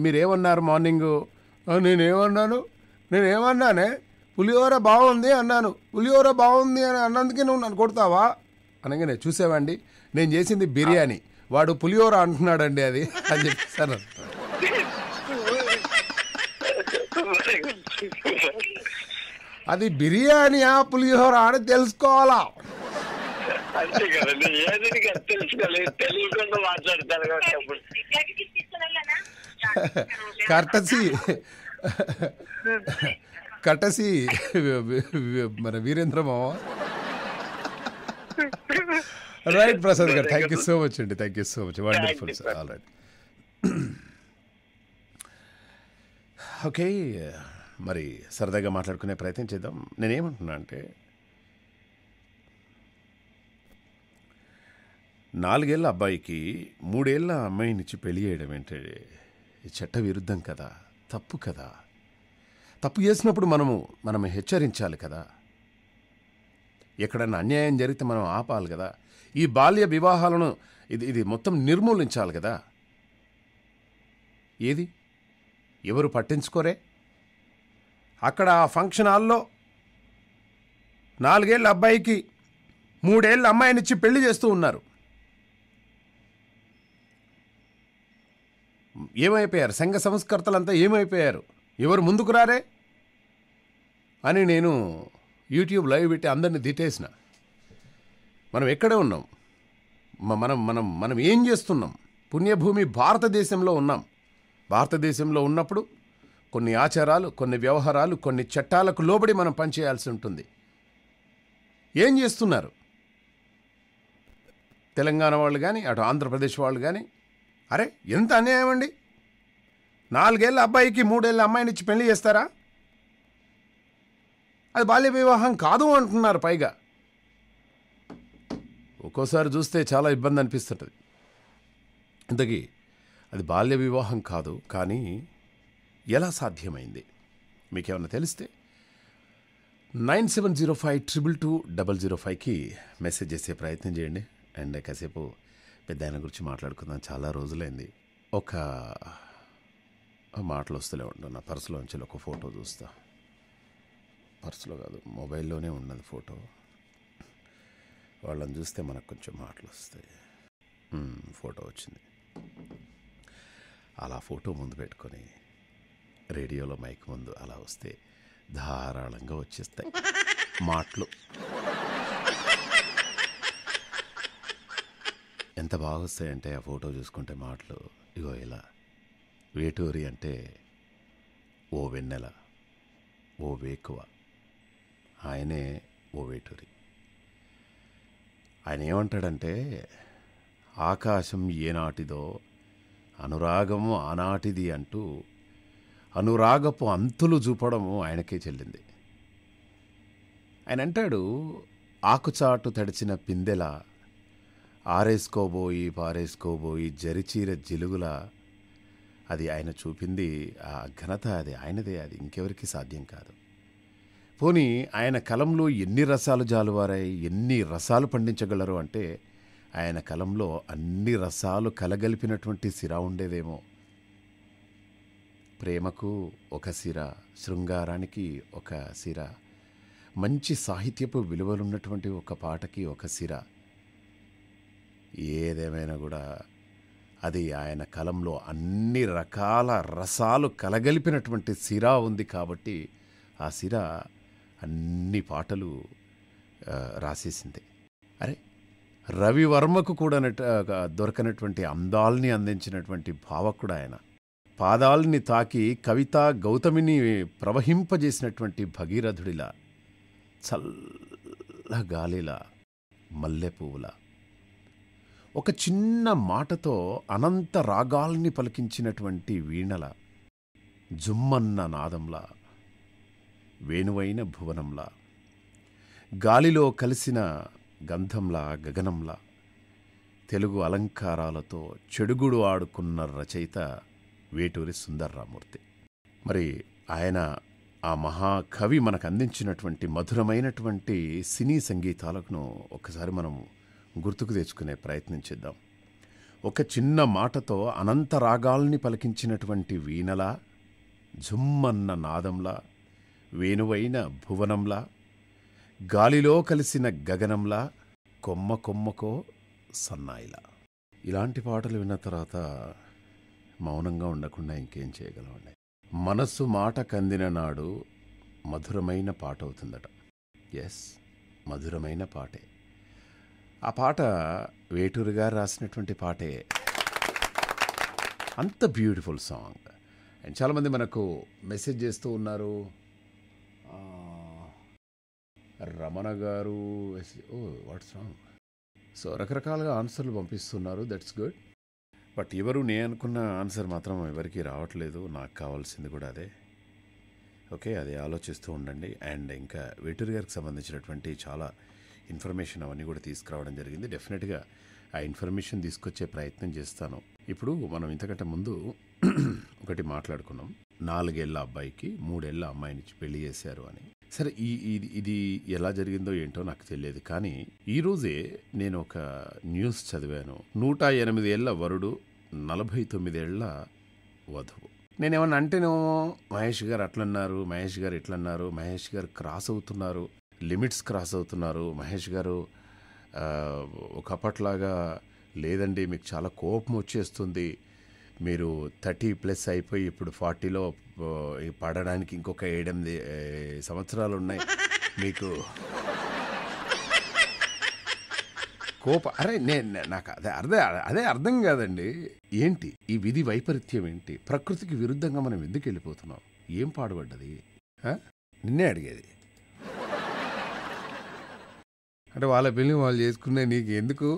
మీరేమన్నారు మార్నింగు నేనేమన్నాను నేనేమన్నానే పులిహోర బాగుంది అన్నాను పులిహోర బాగుంది అని అన్నందుకే నువ్వు నన్ను కొడతావా అనగానే చూసావండి నేను చేసింది బిర్యానీ వాడు పులిహోర అంటున్నాడండి అది అని చెప్పేసాను అది బిర్యానీయా పులిహోర అని తెలుసుకోవాలా అంతే కర్టసీ కటసి మన వీరేంద్ర మామ రైట్ ప్రసాద్ గారు థ్యాంక్ యూ సో మచ్ అండి thank you so much wonderful sir all right okay మరి సరదాగా మాట్లాడుకునే ప్రయత్నం చేద్దాం నేనేమంటున్నా అంటే నాలుగేళ్ల అబ్బాయికి మూడేళ్ల అమ్మాయినిచ్చి పెళ్ళి చేయడం ఏంటంటే చట్ట విరుద్ధం కదా తప్పు కదా తప్పు చేసినప్పుడు మనము మనం హెచ్చరించాలి కదా ఎక్కడన్నా అన్యాయం జరిగితే మనం ఆపాలి కదా ఈ బాల్య వివాహాలను ఇది ఇది మొత్తం నిర్మూలించాలి కదా ఏది ఎవరు పట్టించుకోరే అక్కడ ఆ ఫంక్షన్ హాల్లో నాలుగేళ్ళ అబ్బాయికి మూడేళ్ళ అమ్మాయినిచ్చి పెళ్లి చేస్తూ ఉన్నారు ఏమైపోయారు సంఘ సంస్కర్తలంతా ఏమైపోయారు ఎవరు ముందుకు రారే అని నేను యూట్యూబ్ లైవ్ పెట్టి అందరిని దిట్టేసిన మనం ఎక్కడే ఉన్నాం మనం మనం మనం ఏం చేస్తున్నాం పుణ్యభూమి భారతదేశంలో ఉన్నాం భారతదేశంలో ఉన్నప్పుడు కొన్ని ఆచారాలు కొన్ని వ్యవహారాలు కొన్ని చట్టాలకు లోబడి మనం పనిచేయాల్సి ఉంటుంది ఏం చేస్తున్నారు తెలంగాణ వాళ్ళు కానీ అటు ఆంధ్రప్రదేశ్ వాళ్ళు కానీ అరే ఎంత అన్యాయం అండి నాలుగేళ్ళ అబ్బాయికి మూడేళ్ళ అమ్మాయిని ఇచ్చి పెళ్లి చేస్తారా అది బాల్య వివాహం కాదు అంటున్నారు పైగా ఒక్కోసారి చూస్తే చాలా ఇబ్బంది అనిపిస్తుంటుంది ఇంతకీ అది బాల్య వివాహం కాదు కానీ ఎలా సాధ్యమైంది మీకేమైనా తెలిస్తే nine seven zero five triple two double zero ఫైవ్కి మెసేజ్ చేసే ప్రయత్నం చేయండి అండ్ కాసేపు పెద్ద ఆయన గురించి మాట్లాడుకుందాం చాలా రోజులైంది ఒక ఆ మాటలు వస్తూనే ఉంటా నా నుంచి ఒక ఫోటో చూస్తా పర్సులో కాదు మొబైల్లోనే ఉన్నది ఫోటో వాళ్ళని చూస్తే మనకు కొంచెం మాటలు వస్తాయి ఫోటో వచ్చింది అలా ఫోటో ముందు పెట్టుకొని రేడియోలో మైక్ ముందు అలా వస్తే ధారాళంగా వచ్చేస్తాయి మాటలు ఎంత బాగా వస్తాయంటే ఆ ఫోటో చూసుకుంటే మాటలు ఇగో ఇలా వేటూరి అంటే ఓ వెన్నెల ఓ వేకువ ఆయనే ఓ వేటూరి ఆయన ఏమంటాడంటే ఆకాశం ఏనాటిదో అనురాగం ఆనాటిది అంటూ అనురాగపు అంతులు చూపడము ఆయనకే చెల్లింది ఆయన అంటాడు ఆకుచాటు తడిచిన పిందెల ఆరేసుకోబోయి పారేసుకోబోయి జరిచీర జిలుగుల అది ఆయన చూపింది ఆ ఘనత అది ఆయనదే అది ఇంకెవరికి సాధ్యం కాదు పోనీ ఆయన కలంలో ఎన్ని రసాలు జాలువారాయి ఎన్ని రసాలు పండించగలరు అంటే ఆయన కలంలో అన్ని రసాలు కలగలిపినటువంటి సిరా ఉండేదేమో ప్రేమకు ఒక సిర శృంగారానికి ఒక సిర మంచి సాహిత్యపు విలువలున్నటువంటి ఒక పాటకి ఒక సిర ఏదేమైనా కూడా అది ఆయన కలంలో అన్ని రకాల రసాలు కలగలిపినటువంటి సిరా ఉంది కాబట్టి ఆ సిరా అన్ని పాటలు రాసేసింది అరే రవివర్మకు కూడా దొరకనటువంటి అందాల్ని అందించినటువంటి భావకుడు ఆయన పాదాల్ని తాకి కవిత గౌతమిని ప్రవహింపజేసినటువంటి భగీరథుడిలా చల్ల గాలిలా మల్లె పువ్వులా ఒక చిన్న మాటతో అనంత రాగాల్ని పలికించినటువంటి వీణల జుమ్మన్న నాదంలా వేణువైన భువనంలా గాలిలో కలిసిన గంధంలా గగనంలా తెలుగు అలంకారాలతో చెడుగుడు ఆడుకున్న రచయిత వేటూరి సుందర్రామూర్తి మరి ఆయన ఆ మహాకవి మనకు అందించినటువంటి మధురమైనటువంటి సినీ సంగీతాలకును ఒకసారి మనం గుర్తుకు తెచ్చుకునే ప్రయత్నం చేద్దాం ఒక చిన్న మాటతో అనంత రాగాల్ని పలికించినటువంటి వీణలా జుమ్మన్న నాదంలా వేణువైన భువనంలా గాలిలో కలిసిన గగనంలా కొమ్మ కొమ్మకో సన్నాయిలా ఇలాంటి పాటలు విన్న తర్వాత మౌనంగా ఉండకుండా ఇంకేం చేయగలమండి మనస్సు మాట కందిన నాడు మధురమైన పాట అవుతుందట ఎస్ మధురమైన పాటే ఆ పాట వేటూరు గారు రాసినటువంటి పాటే అంత బ్యూటిఫుల్ సాంగ్ అండ్ చాలామంది మనకు మెసేజ్ చేస్తూ ఉన్నారు రమణ గారు ఓ వాట్ సాంగ్ సో రకరకాలుగా ఆన్సర్లు పంపిస్తున్నారు దట్స్ గుడ్ బట్ ఎవరు నేను అనుకున్న ఆన్సర్ మాత్రం ఎవరికి రావట్లేదు నాకు కావాల్సింది కూడా అదే ఓకే అది ఆలోచిస్తూ ఉండండి అండ్ ఇంకా వేటూరు గారికి సంబంధించినటువంటి చాలా ఇన్ఫర్మేషన్ అవన్నీ కూడా తీసుకురావడం జరిగింది డెఫినెట్గా ఆ ఇన్ఫర్మేషన్ తీసుకొచ్చే ప్రయత్నం చేస్తాను ఇప్పుడు మనం ఇంతకంటే ముందు ఒకటి మాట్లాడుకున్నాం నాలుగేళ్ల అబ్బాయికి మూడేళ్ల నుంచి పెళ్లి చేశారు అని సరే ఈ ఇది ఇది ఎలా జరిగిందో ఏంటో నాకు తెలియదు కానీ ఈరోజే నేను ఒక న్యూస్ చదివాను నూట ఎనిమిది ఏళ్ళ వరుడు నలభై తొమ్మిదేళ్ల వధువు నేనేమన్నా అంటేనేమో మహేష్ గారు అట్లన్నారు మహేష్ గారు ఇట్లన్నారు మహేష్ గారు క్రాస్ అవుతున్నారు లిమిట్స్ క్రాస్ అవుతున్నారు మహేష్ గారు ఒకప్పట్లాగా లేదండి మీకు చాలా కోపం వచ్చేస్తుంది మీరు థర్టీ ప్లస్ అయిపోయి ఇప్పుడు ఫార్టీలో పడడానికి ఇంకొక ఏడెనిమిది సంవత్సరాలు ఉన్నాయి మీకు కోప అరే నేను నాకు అదే అదే అదే అర్థం కాదండి ఏంటి ఈ విధి వైపరీత్యం ఏంటి ప్రకృతికి విరుద్ధంగా మనం ఎందుకు వెళ్ళిపోతున్నాం ఏం పాడుబడ్డది నిన్నే అడిగేది అంటే వాళ్ళ బిల్డింగ్ వాళ్ళు చేసుకునే నీకు ఎందుకు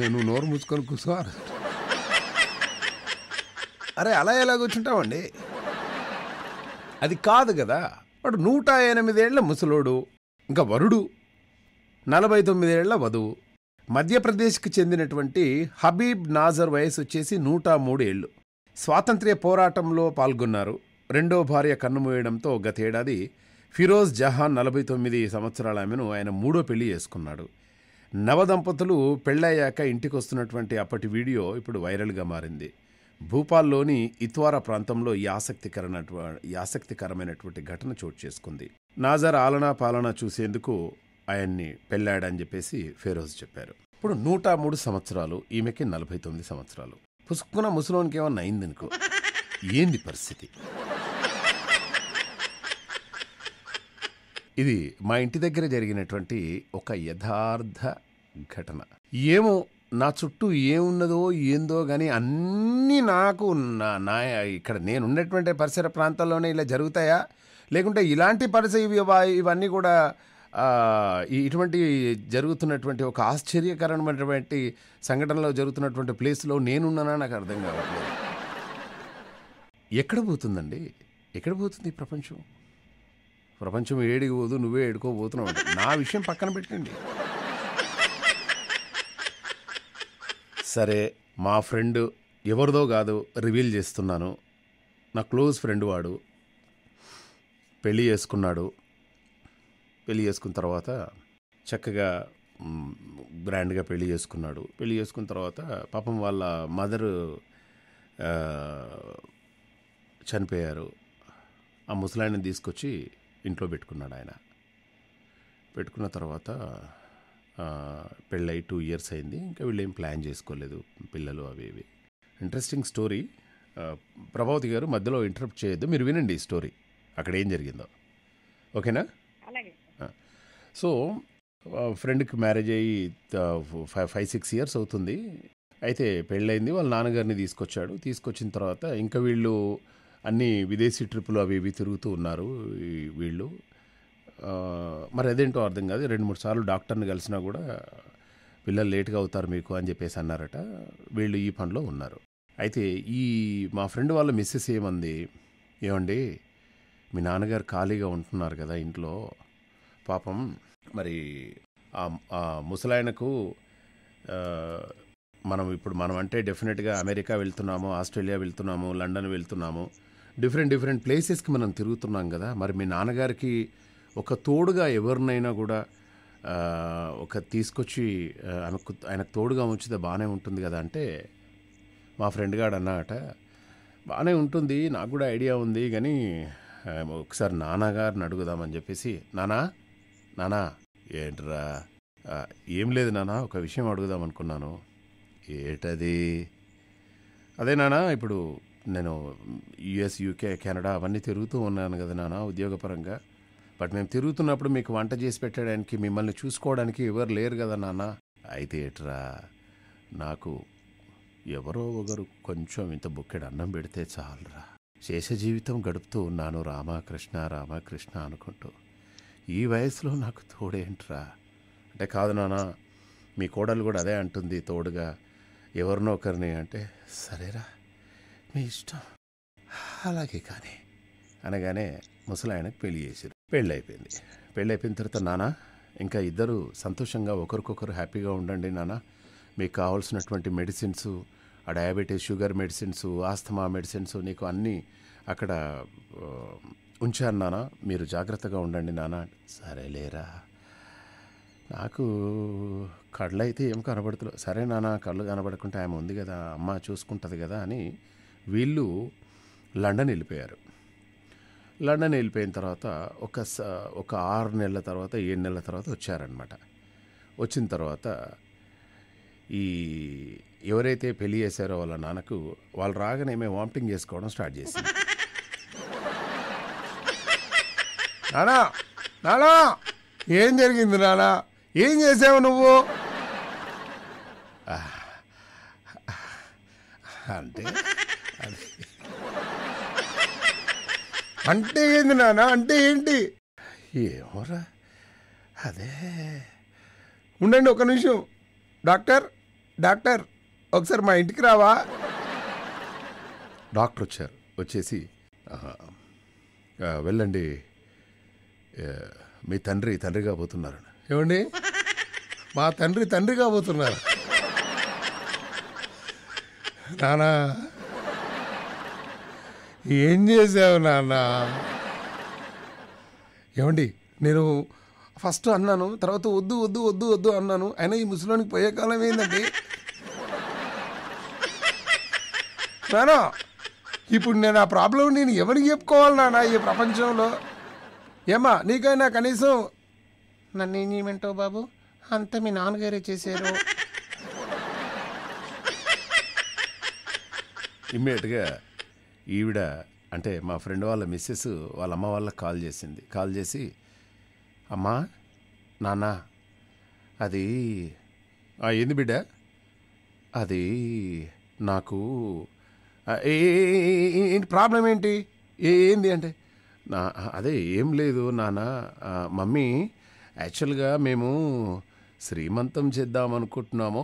నేను నోరు ముచ్చుకొని కూర్చోవాలి అరే అలా ఎలా కూర్చుంటామండి అది కాదు కదా వాడు నూట ఎనిమిదేళ్ల ముసలోడు ఇంకా వరుడు నలభై తొమ్మిదేళ్ల వధువు మధ్యప్రదేశ్కి చెందినటువంటి హబీబ్ నాజర్ వయసు వచ్చేసి నూట మూడేళ్ళు స్వాతంత్ర్య పోరాటంలో పాల్గొన్నారు రెండో భార్య కన్నుమూయడంతో గతేడాది ఫిరోజ్ జహాన్ నలభై తొమ్మిది సంవత్సరాల ఆమెను ఆయన మూడో పెళ్లి చేసుకున్నాడు నవదంపతులు పెళ్ళయ్యాక ఇంటికి వస్తున్నటువంటి అప్పటి వీడియో ఇప్పుడు వైరల్గా మారింది భూపాల్లోని ఇత్వార ప్రాంతంలో ఈ ఆసక్తికరణ ఆసక్తికరమైనటువంటి ఘటన చోటు చేసుకుంది నాజర్ ఆలనా పాలన చూసేందుకు ఆయన్ని పెళ్ళాడని చెప్పేసి ఫెరోజ్ చెప్పారు ఇప్పుడు నూట మూడు సంవత్సరాలు ఈమెకి నలభై తొమ్మిది సంవత్సరాలు పుసుక్కున ముసలోనికి ఏమన్నా అయిందనుకో ఏంది పరిస్థితి ఇది మా ఇంటి దగ్గర జరిగినటువంటి ఒక యథార్థ ఘటన ఏమో నా చుట్టూ ఏమున్నదో ఏందో కానీ అన్నీ నాకు నా నా ఇక్కడ నేనున్నటువంటి పరిసర ప్రాంతాల్లోనే ఇలా జరుగుతాయా లేకుంటే ఇలాంటి పరిసర ఇవన్నీ కూడా ఇటువంటి జరుగుతున్నటువంటి ఒక ఆశ్చర్యకరమైనటువంటి సంఘటనలో జరుగుతున్నటువంటి ప్లేస్లో నేనున్నానా నాకు అర్థం కావట్లేదు ఎక్కడ పోతుందండి ఎక్కడ పోతుంది ప్రపంచం ప్రపంచం ఏడికి పోదు నువ్వే ఏడుకోబోతున్నావు నా విషయం పక్కన పెట్టండి సరే మా ఫ్రెండ్ ఎవరిదో కాదు రివీల్ చేస్తున్నాను నా క్లోజ్ ఫ్రెండ్ వాడు పెళ్ళి చేసుకున్నాడు పెళ్ళి చేసుకున్న తర్వాత చక్కగా గ్రాండ్గా పెళ్ళి చేసుకున్నాడు పెళ్లి చేసుకున్న తర్వాత పాపం వాళ్ళ మదరు చనిపోయారు ఆ ముసలాయిని తీసుకొచ్చి ఇంట్లో పెట్టుకున్నాడు ఆయన పెట్టుకున్న తర్వాత పెళ్ళై టూ ఇయర్స్ అయింది ఇంకా వీళ్ళు ఏం ప్లాన్ చేసుకోలేదు పిల్లలు అవి ఇవి ఇంట్రెస్టింగ్ స్టోరీ ప్రభావతి గారు మధ్యలో ఇంటరప్ట్ చేయొద్దు మీరు వినండి ఈ స్టోరీ అక్కడ ఏం జరిగిందో ఓకేనా సో ఫ్రెండ్కి మ్యారేజ్ అయ్యి ఫైవ్ ఫైవ్ సిక్స్ ఇయర్స్ అవుతుంది అయితే పెళ్ళైంది వాళ్ళ నాన్నగారిని తీసుకొచ్చాడు తీసుకొచ్చిన తర్వాత ఇంకా వీళ్ళు అన్ని విదేశీ ట్రిప్పులు అవి ఇవి తిరుగుతూ ఉన్నారు వీళ్ళు మరి అదేంటో అర్థం కాదు రెండు మూడు సార్లు డాక్టర్ని కలిసినా కూడా పిల్లలు లేట్గా అవుతారు మీకు అని చెప్పేసి అన్నారట వీళ్ళు ఈ పనిలో ఉన్నారు అయితే ఈ మా ఫ్రెండ్ వాళ్ళ మిస్సెస్ ఏమంది ఏమండి మీ నాన్నగారు ఖాళీగా ఉంటున్నారు కదా ఇంట్లో పాపం మరి ఆ ముసలాయనకు మనం ఇప్పుడు మనం అంటే డెఫినెట్గా అమెరికా వెళ్తున్నాము ఆస్ట్రేలియా వెళ్తున్నాము లండన్ వెళ్తున్నాము డిఫరెంట్ డిఫరెంట్ ప్లేసెస్కి మనం తిరుగుతున్నాం కదా మరి మీ నాన్నగారికి ఒక తోడుగా ఎవరినైనా కూడా ఒక తీసుకొచ్చి ఆయనకు ఆయనకు తోడుగా ఉంచితే బాగానే ఉంటుంది కదా అంటే మా ఫ్రెండ్ గాడు అన్నాట బాగానే ఉంటుంది నాకు కూడా ఐడియా ఉంది కానీ ఒకసారి నాన్నగారిని అడుగుదామని చెప్పేసి నానా నానా ఏంట్రా ఏం లేదు నానా ఒక విషయం అడుగుదాం అనుకున్నాను ఏటది అదే నానా ఇప్పుడు నేను యుఎస్ యూకే కెనడా అవన్నీ తిరుగుతూ ఉన్నాను కదా నాన్న ఉద్యోగపరంగా బట్ మేము తిరుగుతున్నప్పుడు మీకు వంట చేసి పెట్టడానికి మిమ్మల్ని చూసుకోవడానికి ఎవరు లేరు కదా నాన్న అయితే ఏట్రా నాకు ఎవరో ఒకరు కొంచెం ఇంత బుక్కెడు అన్నం పెడితే చాలురా శేష జీవితం గడుపుతూ ఉన్నాను రామకృష్ణ రామకృష్ణ అనుకుంటూ ఈ వయసులో నాకు తోడేంట్రా అంటే కాదు నాన్న మీ కోడలు కూడా అదే అంటుంది తోడుగా ఎవరినో ఒకరిని అంటే సరేరా మీ ఇష్టం అలాగే కానీ అనగానే ముసలాయనకు పెళ్లి చేశారు పెళ్ళైపోయింది పెళ్ళైపోయిన తర్వాత నానా ఇంకా ఇద్దరు సంతోషంగా ఒకరికొకరు హ్యాపీగా ఉండండి నానా మీకు కావాల్సినటువంటి మెడిసిన్స్ ఆ diabetes sugar medicines asthma medicines నీకు అన్నీ అక్కడ ఉంచాను నానా మీరు జాగ్రత్తగా ఉండండి నానా సరే లేరా నాకు కళ్ళు అయితే ఏం కనబడుతుంది సరే నానా కళ్ళు కనబడకుండా ఆమె ఉంది కదా అమ్మ చూసుకుంటుంది కదా అని వీళ్ళు లండన్ వెళ్ళిపోయారు లండన్ వెళ్ళిపోయిన తర్వాత ఒక ఒక ఆరు నెలల తర్వాత ఏడు నెలల తర్వాత వచ్చారనమాట వచ్చిన తర్వాత ఈ ఎవరైతే పెళ్లి చేశారో వాళ్ళ నాన్నకు వాళ్ళు రాగానే మేము వామిటింగ్ చేసుకోవడం స్టార్ట్ చేసింది నానా నానా ఏం జరిగింది నానా ఏం చేసావు నువ్వు అంటే అంటే ఏంది నాన్న అంటే ఏంటి ఏమోరా అదే ఉండండి ఒక నిమిషం డాక్టర్ డాక్టర్ ఒకసారి మా ఇంటికి రావా డాక్టర్ వచ్చారు వచ్చేసి వెళ్ళండి మీ తండ్రి తండ్రి కాబోతున్నారు ఏమండి మా తండ్రి తండ్రి కాబోతున్నారు నానా ఏం చేసావు నాన్న ఏమండి నేను ఫస్ట్ అన్నాను తర్వాత వద్దు వద్దు వద్దు వద్దు అన్నాను అయినా ఈ ముసలానికి పోయే కాలం ఏందండి నానా ఇప్పుడు నేను ఆ ప్రాబ్లం నేను ఎవరికి చెప్పుకోవాలి నాన్న ఈ ప్రపంచంలో ఏమా నీకైనా కనీసం నన్ను ఏం చేయమంటావు బాబు అంతా మీ నాన్నగారే చేశారు ఇమ్మీడియట్గా ఈవిడ అంటే మా ఫ్రెండ్ వాళ్ళ మిస్సెస్ వాళ్ళ అమ్మ వాళ్ళకి కాల్ చేసింది కాల్ చేసి అమ్మా నాన్న అది ఏంది బిడ్డ అది నాకు ఏంటి ప్రాబ్లం ఏంటి ఏంది అంటే నా అదే ఏం లేదు నాన్న మమ్మీ యాక్చువల్గా మేము శ్రీమంతం చేద్దాం అనుకుంటున్నామో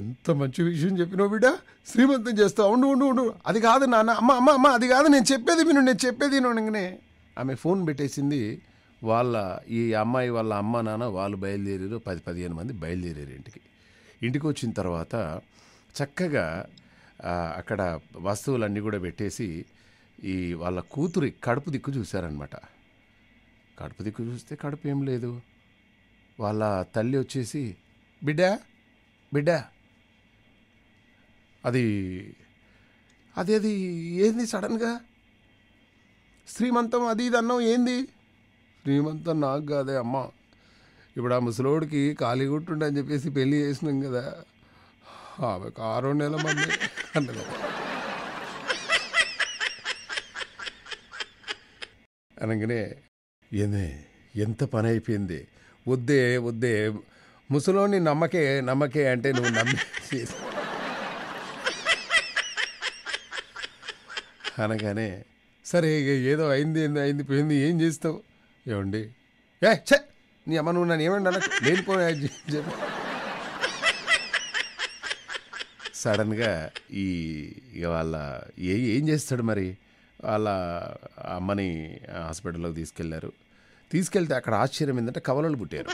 ఎంత మంచి విషయం చెప్పినావు బిడ్డ శ్రీమంతం చేస్తావు ఉండు ఉండు ఉండు అది కాదు నాన్న అమ్మ అమ్మ అమ్మ అది కాదు నేను చెప్పేది విను నేను చెప్పేది నేనే ఆమె ఫోన్ పెట్టేసింది వాళ్ళ ఈ అమ్మాయి వాళ్ళ అమ్మ నాన్న వాళ్ళు బయలుదేరారు పది పదిహేను మంది బయలుదేరారు ఇంటికి ఇంటికి వచ్చిన తర్వాత చక్కగా అక్కడ వస్తువులన్నీ కూడా పెట్టేసి ఈ వాళ్ళ కూతురి కడుపు దిక్కు చూశారనమాట కడుపు దిక్కు చూస్తే కడుపు ఏం లేదు వాళ్ళ తల్లి వచ్చేసి బిడ్డ బిడ్డ అది అది అది ఏంది సడన్గా శ్రీమంతం అది ఇది అన్నం ఏంది శ్రీమంతం నాకు కాదే అమ్మ ఇప్పుడు ఆ ముసలోడికి ఖాళీ గుట్టుండే అని చెప్పేసి పెళ్ళి చేసినాం కదా ఆమెకు ఆరో నెల మంది అన్నది అనగానే ఏంది ఎంత పని అయిపోయింది వద్దే వద్దే ముసలోని నమ్మకే నమ్మకే అంటే నువ్వు నమ్మి అనగానే సరే ఏదో అయింది ఏందో అయింది పోయింది ఏం చేస్తావు ఏమండి ఏ ఛే నీ అమ్మ నువ్వు నన్ను ఏమండి అలా లేనిపోయా సడన్గా ఈ వాళ్ళ ఏ ఏం చేస్తాడు మరి వాళ్ళ అమ్మని హాస్పిటల్లోకి తీసుకెళ్లారు తీసుకెళ్తే అక్కడ ఆశ్చర్యం ఏంటంటే కవలలు పుట్టారు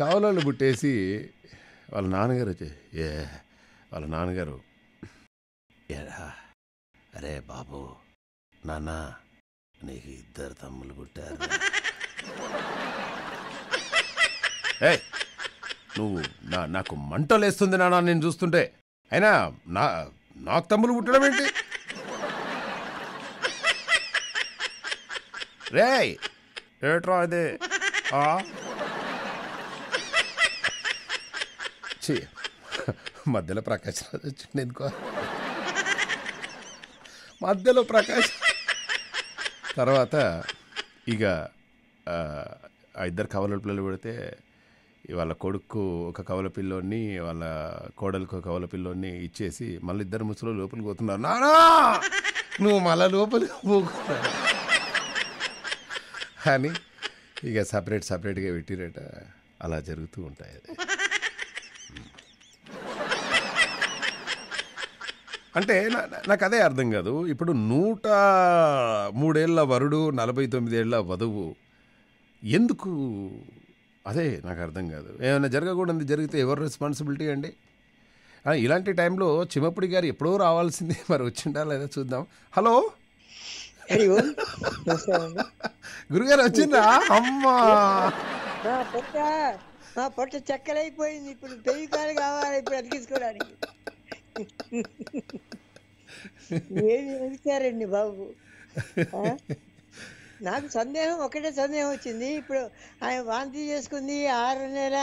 కవలలు పుట్టేసి వాళ్ళ నాన్నగారు వచ్చే ఏ వాళ్ళ నాన్నగారు ఏడా అరే బాబు నాన్న నీకు ఇద్దరు తమ్ములు పుట్టారు ఏ నువ్వు నా నాకు మంటలేస్తుంది నాన్న నేను చూస్తుంటే అయినా నా నాకు తమ్ములు పుట్టడం ఏంటి రే ఏట్రా ఇది మధ్యలో ప్రకాశ్ రాజు వచ్చింది ఎందుకో మధ్యలో ప్రకాశ్ తర్వాత ఇక ఆ ఇద్దరు కవల పిల్లలు పెడితే వాళ్ళ కొడుకు ఒక కవల పిల్లోని వాళ్ళ కోడలకు ఒక కవల పిల్లోని ఇచ్చేసి మళ్ళీ ఇద్దరు ముసలు లోపలికి పోతున్నారు నానా నువ్వు మళ్ళీ లోపలికి పోకున్నావు కానీ ఇక సపరేట్ సపరేట్గా పెట్టిరట అలా జరుగుతూ ఉంటాయి అది అంటే నాకు అదే అర్థం కాదు ఇప్పుడు నూట మూడేళ్ల వరుడు నలభై తొమ్మిదేళ్ల వధువు ఎందుకు అదే నాకు అర్థం కాదు ఏమైనా జరగకూడదు జరిగితే ఎవరు రెస్పాన్సిబిలిటీ అండి ఇలాంటి టైంలో చిమ్మపుడి గారు ఎప్పుడో రావాల్సిందే మరి వచ్చిండా లేదా చూద్దాం హలో గురుగారు వచ్చిందా అమ్మా నా పొట్ట నా పొట్ట చెక్కలైపోయింది ఇప్పుడు కాలు కావాలి ఇప్పుడు అతికించుకోవడానికి ఏమి అడిగారండి బాబు నాకు సందేహం ఒకటే సందేహం వచ్చింది ఇప్పుడు ఆయన వాంతి చేసుకుంది ఆరు నెల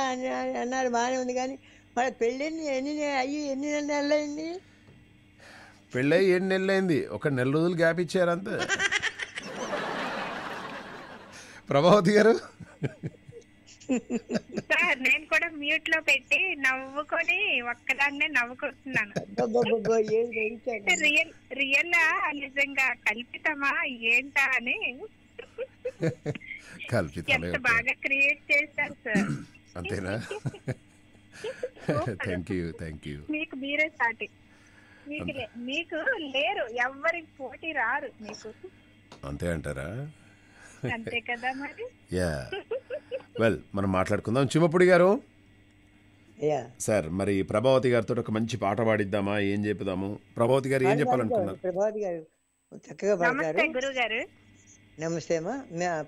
అన్నారు బాగానే ఉంది కానీ మరి పెళ్ళిని ఎన్ని అయ్యి ఎన్ని నెలలు అయింది పెళ్ళయి ఏడు నెలలైంది ఒక నెల రోజులు గ్యాప్ ఇచ్చారు అంతే ప్రభావతి గారు సార్ నేను కూడా మ్యూట్ లో పెట్టి నవ్వుకొని ఒక్కదాన్నే నవ్వుకొస్తున్నాను రియల్ రియల్ నిజంగా కల్పితమా ఏంటా అని కల్పితం ఎంత బాగా క్రియేట్ చేశారు సార్ అంతేనా థ్యాంక్ యూ థ్యాంక్ యూ మీకు మీరే సాటి మీకు లేరు ఎవరి పోటీ రారు మీకు అంతే అంటారా అంతే కదా మరి యా వెల్ మనం మాట్లాడుకుందాం చిమ్మపుడి గారు సార్ మరి ప్రభావతి గారితో ఒక మంచి పాట పాడిద్దామా ఏం చెప్దాము ప్రభావతి గారు ఏం చెప్పాలనుకున్నారు ప్రభావతి గారు చక్కగా పాడతారు నమస్తే అమ్మా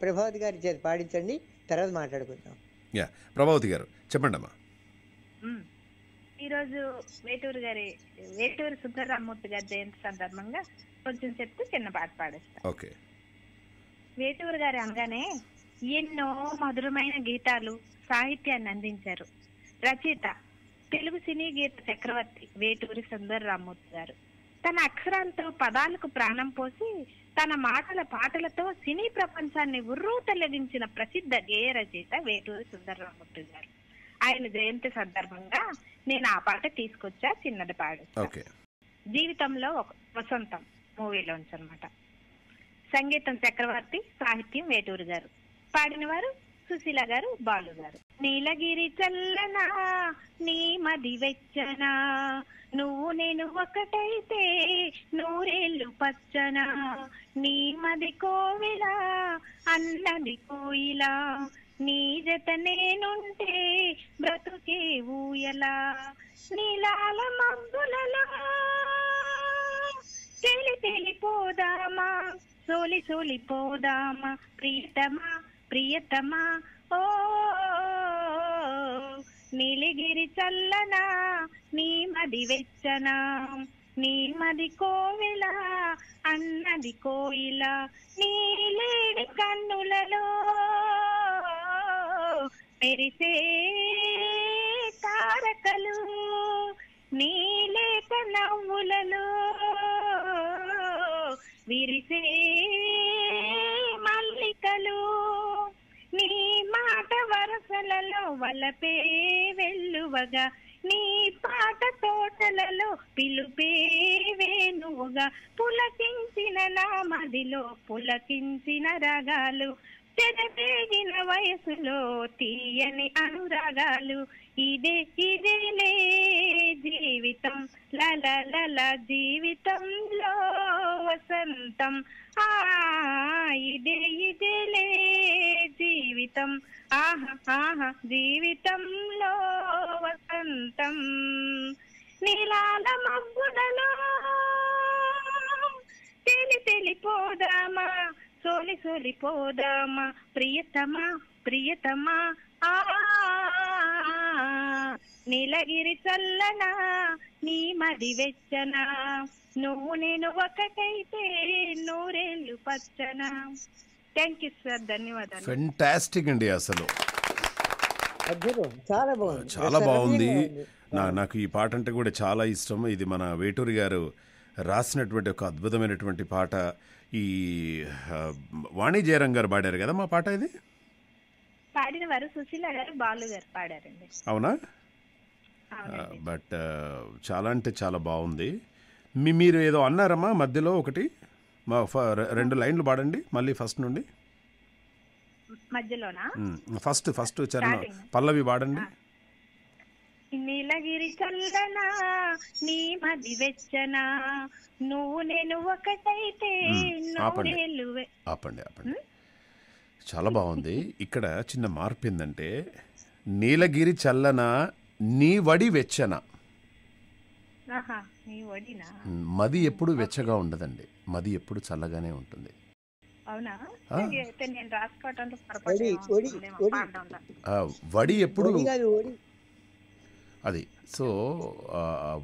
ప్రభావతి గారి చేతి పాడించండి తర్వాత మాట్లాడుకుందాం యా ప్రభావతి గారు చెప్పండి అమ్మా ఈ రోజు వేటూరు గారి వేటూరు సుబ్రరామూర్తి గారి జయంతి సందర్భంగా కొంచెం చెప్తే చిన్న పాట పాడేస్తా వేటూరు గారి అనగానే ఎన్నో మధురమైన గీతాలు సాహిత్యాన్ని అందించారు రచయిత తెలుగు సినీ గీత చక్రవర్తి వేటూరి సుందరరామూర్తి గారు తన అక్షరాలతో పదాలకు ప్రాణం పోసి తన మాటల పాటలతో సినీ ప్రపంచాన్ని ఉర్రూ తొలగించిన ప్రసిద్ధ గేయ రచయిత వేటూరి సుందరరామూర్తి గారు ఆయన జయంతి సందర్భంగా నేను ఆ పాట తీసుకొచ్చా చిన్నది పాడు జీవితంలో ఒక వసంతం మూవీలో అనమాట సంగీతం చక్రవర్తి సాహిత్యం వేటూరు గారు పాడిన వారు సుశీల గారు బాలు గారు నీలగిరి చల్లనా నీ మది వెచ్చనా నువ్వు నేను ఒకటైతే నూరేళ్ళు పచ్చనా నీ మది కోవిలా అన్నది కోయిలా నీ జత నేనుంటే బ్రతుకే ఊయలా నీలాల మబ్బులలో తెలి తెలిపోదామా సోలి సోలిపోదామా ప్రియతమా ప్రియతమా ఓ నీలిగిరి చల్లనా నీ మది వెచ్చనా నీ మది కోవిల అన్నది కోయిల నీలేడి కన్నులలో మెరిసే తారకలు నీలేత నవ్వులలో విరిసే మల్లికలు నీ మాట వరసలలో వలపే వెల్లువగా నీ పాట తోటలలో పిలుపే వేణువుగా పులకించిన నా మదిలో పులకించిన రగాలు చెరపేగిన వయసులో తీయని అనురాగాలు ఇదే ఇదేలే జీవితం లల జీవితంలో వసంతం ఆ ఇదే ఇదేలే జీవితం ఆహా ఆహా జీవితంలో వసంతం నీలాల మబ్బులలో తెలి తెలిపోదామా సోలి పోదామా ప్రియతమా ప్రియతమా ఆ నీలగిరి చల్లనా నీ మది వెచ్చనా నువ్వు నేను ఒకటైతే నూరేళ్ళు పచ్చనా థ్యాంక్ యూ సార్ ధన్యవాదాలు ఫెంటాస్టిక్ అండి అసలు చాలా బాగుంది చాలా బాగుంది నాకు ఈ పాట అంటే కూడా చాలా ఇష్టం ఇది మన వేటూరి గారు రాసినటువంటి ఒక అద్భుతమైనటువంటి పాట ఈ వాణి జయరాం గారు పాడారు కదా మా పాట ఇది పాడిన వారు సుశీల గారు బాలు గారు పాడారండి అవునా బట్ చాలా అంటే చాలా బాగుంది మీ మీరు ఏదో అన్నారమ్మా మధ్యలో ఒకటి మా రెండు లైన్లు పాడండి మళ్ళీ ఫస్ట్ నుండి మధ్యలోనా ఫస్ట్ ఫస్ట్ చరణ్ పల్లవి పాడండి నీలగిరి చల్లనా నీ మది వెచ్చనా నువ్వు నేను ఒకటైతే చాలా బాగుంది ఇక్కడ చిన్న మార్పు ఏంటంటే నీలగిరి చల్లన నీ వడి వెచ్చన మది ఎప్పుడు వెచ్చగా ఉండదండి మది ఎప్పుడు చల్లగానే ఉంటుంది వడి ఎప్పుడు అది సో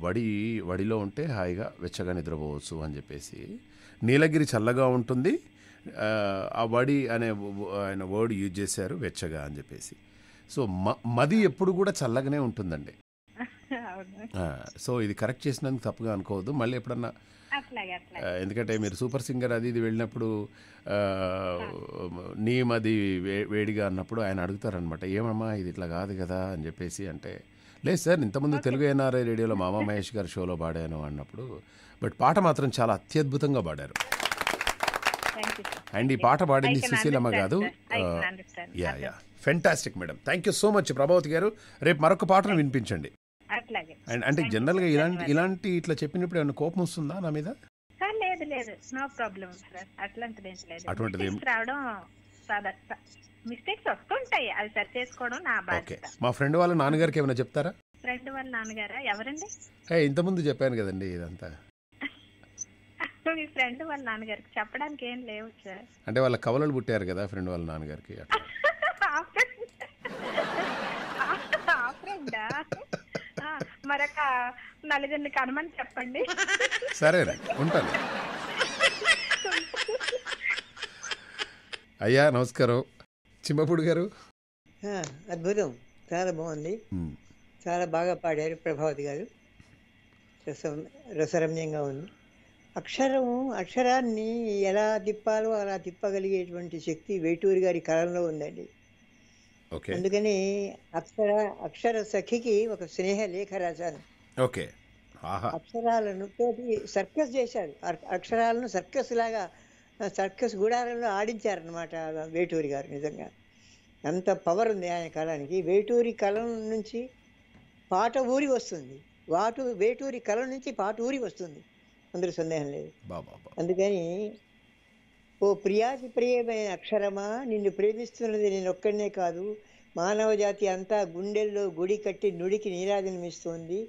వడి వడిలో ఉంటే హాయిగా వెచ్చగా నిద్రపోవచ్చు అని చెప్పేసి నీలగిరి చల్లగా ఉంటుంది ఆ వడి అనే ఆయన వర్డ్ యూజ్ చేశారు వెచ్చగా అని చెప్పేసి సో మది ఎప్పుడు కూడా చల్లగానే ఉంటుందండి సో ఇది కరెక్ట్ చేసినందుకు తప్పుగా అనుకోవద్దు మళ్ళీ ఎప్పుడన్నా ఎందుకంటే మీరు సూపర్ సింగర్ అది ఇది వెళ్ళినప్పుడు నీ మది వేడిగా అన్నప్పుడు ఆయన అడుగుతారనమాట ఏమమ్మా ఇది ఇట్లా కాదు కదా అని చెప్పేసి అంటే లేదు సార్ ఇంతకుముందు తెలుగు ఎన్ఆర్ఐ రేడియోలో మామా మహేష్ గారు షోలో పాడాను అన్నప్పుడు బట్ పాట మాత్రం చాలా అత్యద్భుతంగా పాడారు అండ్ ఈ పాట పాడింది సుశీలమ్మ కాదు yeah yeah fantastic madam thank you so much Prabhavathi గారు రేపు మరొక పాటను వినిపించండి అండ్ అంటే జనరల్గా ఇలాంటి ఇలాంటి ఇట్లా చెప్పినప్పుడు ఏమైనా కోపం వస్తుందా నా మీద లేదు లేదు నో ప్రాబ్లం మిస్టేక్స్ వస్తుంటాయి అవి సరి చేసుకోవడం నా ఓకే బాధ్యత మా ఫ్రెండ్ వాళ్ళ నాన్నగారికి ఏమైనా చెప్తారా ఫ్రెండ్ వాళ్ళ నాన్నగారా ఎవరండి ఇంత ముందు చెప్పాను కదండి ఇదంతా మీ ఫ్రెండ్ వాళ్ళ నాన్నగారికి చెప్పడానికి ఏం లేవు సార్ అంటే వాళ్ళ కవలలు పుట్టారు కదా ఫ్రెండ్ వాళ్ళ నాన్నగారికి అట్లా. ఆఫ్రెండా మరొక నలుగురిని కనమని చెప్పండి సరేనండి ఉంటాను అయ్యా నమస్కారం చిమ్మపూడి గారు అద్భుతం చాలా బాగుంది చాలా బాగా పాడారు ప్రభావతి గారు రసం రసరమ్యంగా ఉంది అక్షరం అక్షరాన్ని ఎలా తిప్పాలో అలా తిప్పగలిగేటువంటి శక్తి వేటూరి గారి కళలో ఉందండి అందుకని అక్షర అక్షర సఖికి ఒక స్నేహ లేఖ రాశాను ఓకే అక్షరాలను సర్కస్ చేశారు అక్షరాలను సర్కస్ లాగా సర్కస్ గుడారంలో ఆడించారనమాట వేటూరి గారు నిజంగా ఎంత పవర్ ఉంది ఆయన కళానికి వేటూరి కళ నుంచి పాట ఊరి వస్తుంది వాటు వేటూరి కళ నుంచి పాట ఊరి వస్తుంది అందరూ సందేహం లేదు అందుకని ఓ ప్రియాతి ప్రియమైన అక్షరమా నిన్ను ప్రేమిస్తున్నది నేను ఒక్కడనే కాదు మానవ జాతి అంతా గుండెల్లో గుడి కట్టి నుడికి నీరాజనమిస్తోంది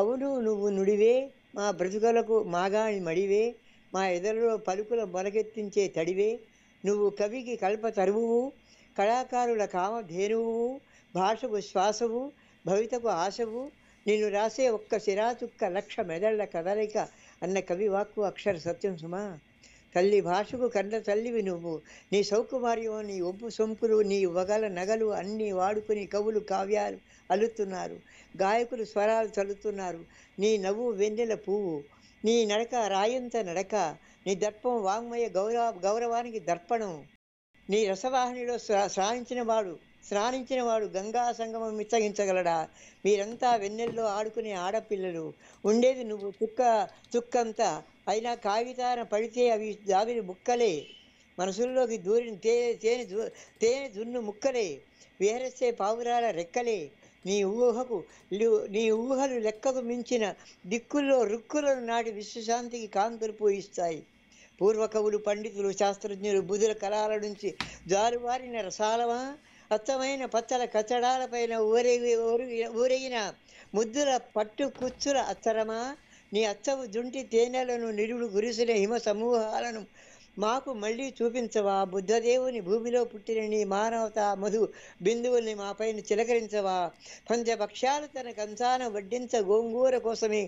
అవును నువ్వు నుడివే మా బ్రతుకలకు మాగాణి మడివే మా ఎదురులో పలుకుల మొలకెత్తించే తడివే నువ్వు కవికి కల్ప తరువువు కళాకారుల కామధేనువు భాషకు శ్వాసవు భవితకు ఆశవు నిన్ను రాసే ఒక్క శిరాచుక్క లక్ష మెదళ్ల కదలిక అన్న కవి వాక్కు అక్షర సత్యం సుమా తల్లి భాషకు కండ తల్లివి నువ్వు నీ సౌకుమార్యం నీ ఒప్పు సొంపులు నీ వగల నగలు అన్నీ వాడుకుని కవులు కావ్యాలు అల్లుతున్నారు గాయకులు స్వరాలు చల్లుతున్నారు నీ నవ్వు వెన్నెల పువ్వు నీ నడక రాయంత నడక నీ దర్పం వాంగ్మయ గౌరవ గౌరవానికి దర్పణం నీ రసవాహినిలో స్నానించినవాడు స్నానించినవాడు గంగా సంగమం మిచ్చగించగలడా మీరంతా వెన్నెల్లో ఆడుకునే ఆడపిల్లలు ఉండేది నువ్వు చుక్క చుక్కంతా అయినా కాగితాన పడితే అవి దావిని ముక్కలే మనసుల్లోకి దూరిన తేనె తేనె తేనె దున్ను ముక్కలే విహరిస్తే పావురాల రెక్కలే నీ ఊహకు నీ ఊహలు లెక్కకు మించిన దిక్కుల్లో రుక్కులను నాటి విశ్వశాంతికి కాంతులు పోయిస్తాయి పూర్వకవులు పండితులు శాస్త్రజ్ఞులు బుధుల కళాల నుంచి జారువారిన రసాలమా అచ్చమైన పచ్చల కచడాలపైన ఊరేగి ఊరేగిన ముద్దుల పట్టు కుచ్చుల అచ్చరమా నీ అచ్చవు జుంటి తేనెలను నిరుడు గురిసిన హిమ సమూహాలను మాకు మళ్ళీ చూపించవా బుద్ధదేవుని భూమిలో పుట్టిన మానవత మధు బిందువుల్ని మాపైన చిలకరించవా పంచపక్షాలు తన కంచాన వడ్డించ గోంగూర కోసమే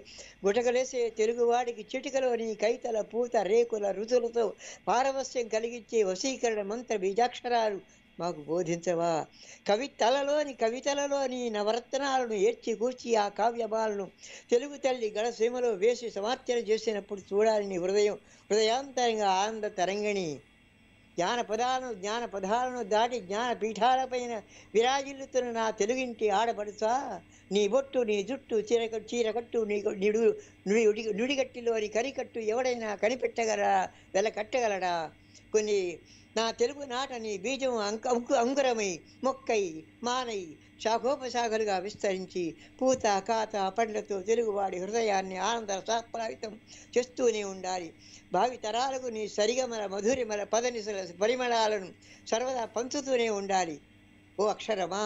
గుటకలేసే తెలుగువాడికి చిటికలోని కైతల పూత రేకుల రుచులతో పారవస్యం కలిగించే వశీకరణ మంత్ర బీజాక్షరాలు మాకు బోధించవా కవితలలోని కవితలలోని నవరత్నాలను ఏడ్చి కూర్చి ఆ కావ్యమాలను తెలుగు తల్లి గడసీమలో వేసి సమార్చన చేసినప్పుడు చూడాలి నీ హృదయం హృదయాంతరంగా ఆనంద తరంగిణి జ్ఞాన పదాలను జ్ఞాన పదాలను దాటి జ్ఞాన పీఠాలపైన విరాజిల్లుతున్న నా తెలుగింటి ఆడపడుచా నీ బొట్టు నీ జుట్టు చీర చీరకట్టు నీ నిడు నుడి నుడిగట్టిలోని కరికట్టు ఎవడైనా కనిపెట్టగలరా వెళ్ళ కట్టగలడా కొన్ని నా తెలుగు నాటని బీజం అంక అంకురమై మొక్కై మానై శాఖోపశాఖలుగా విస్తరించి పూత కాత పండ్లతో తెలుగువాడి హృదయాన్ని ఆనంద రసాప్రావితం చేస్తూనే ఉండాలి భావితరాలకు నీ సరిగమల మధురిమల పదనిసల పరిమళాలను సర్వదా పంచుతూనే ఉండాలి ఓ అక్షరమా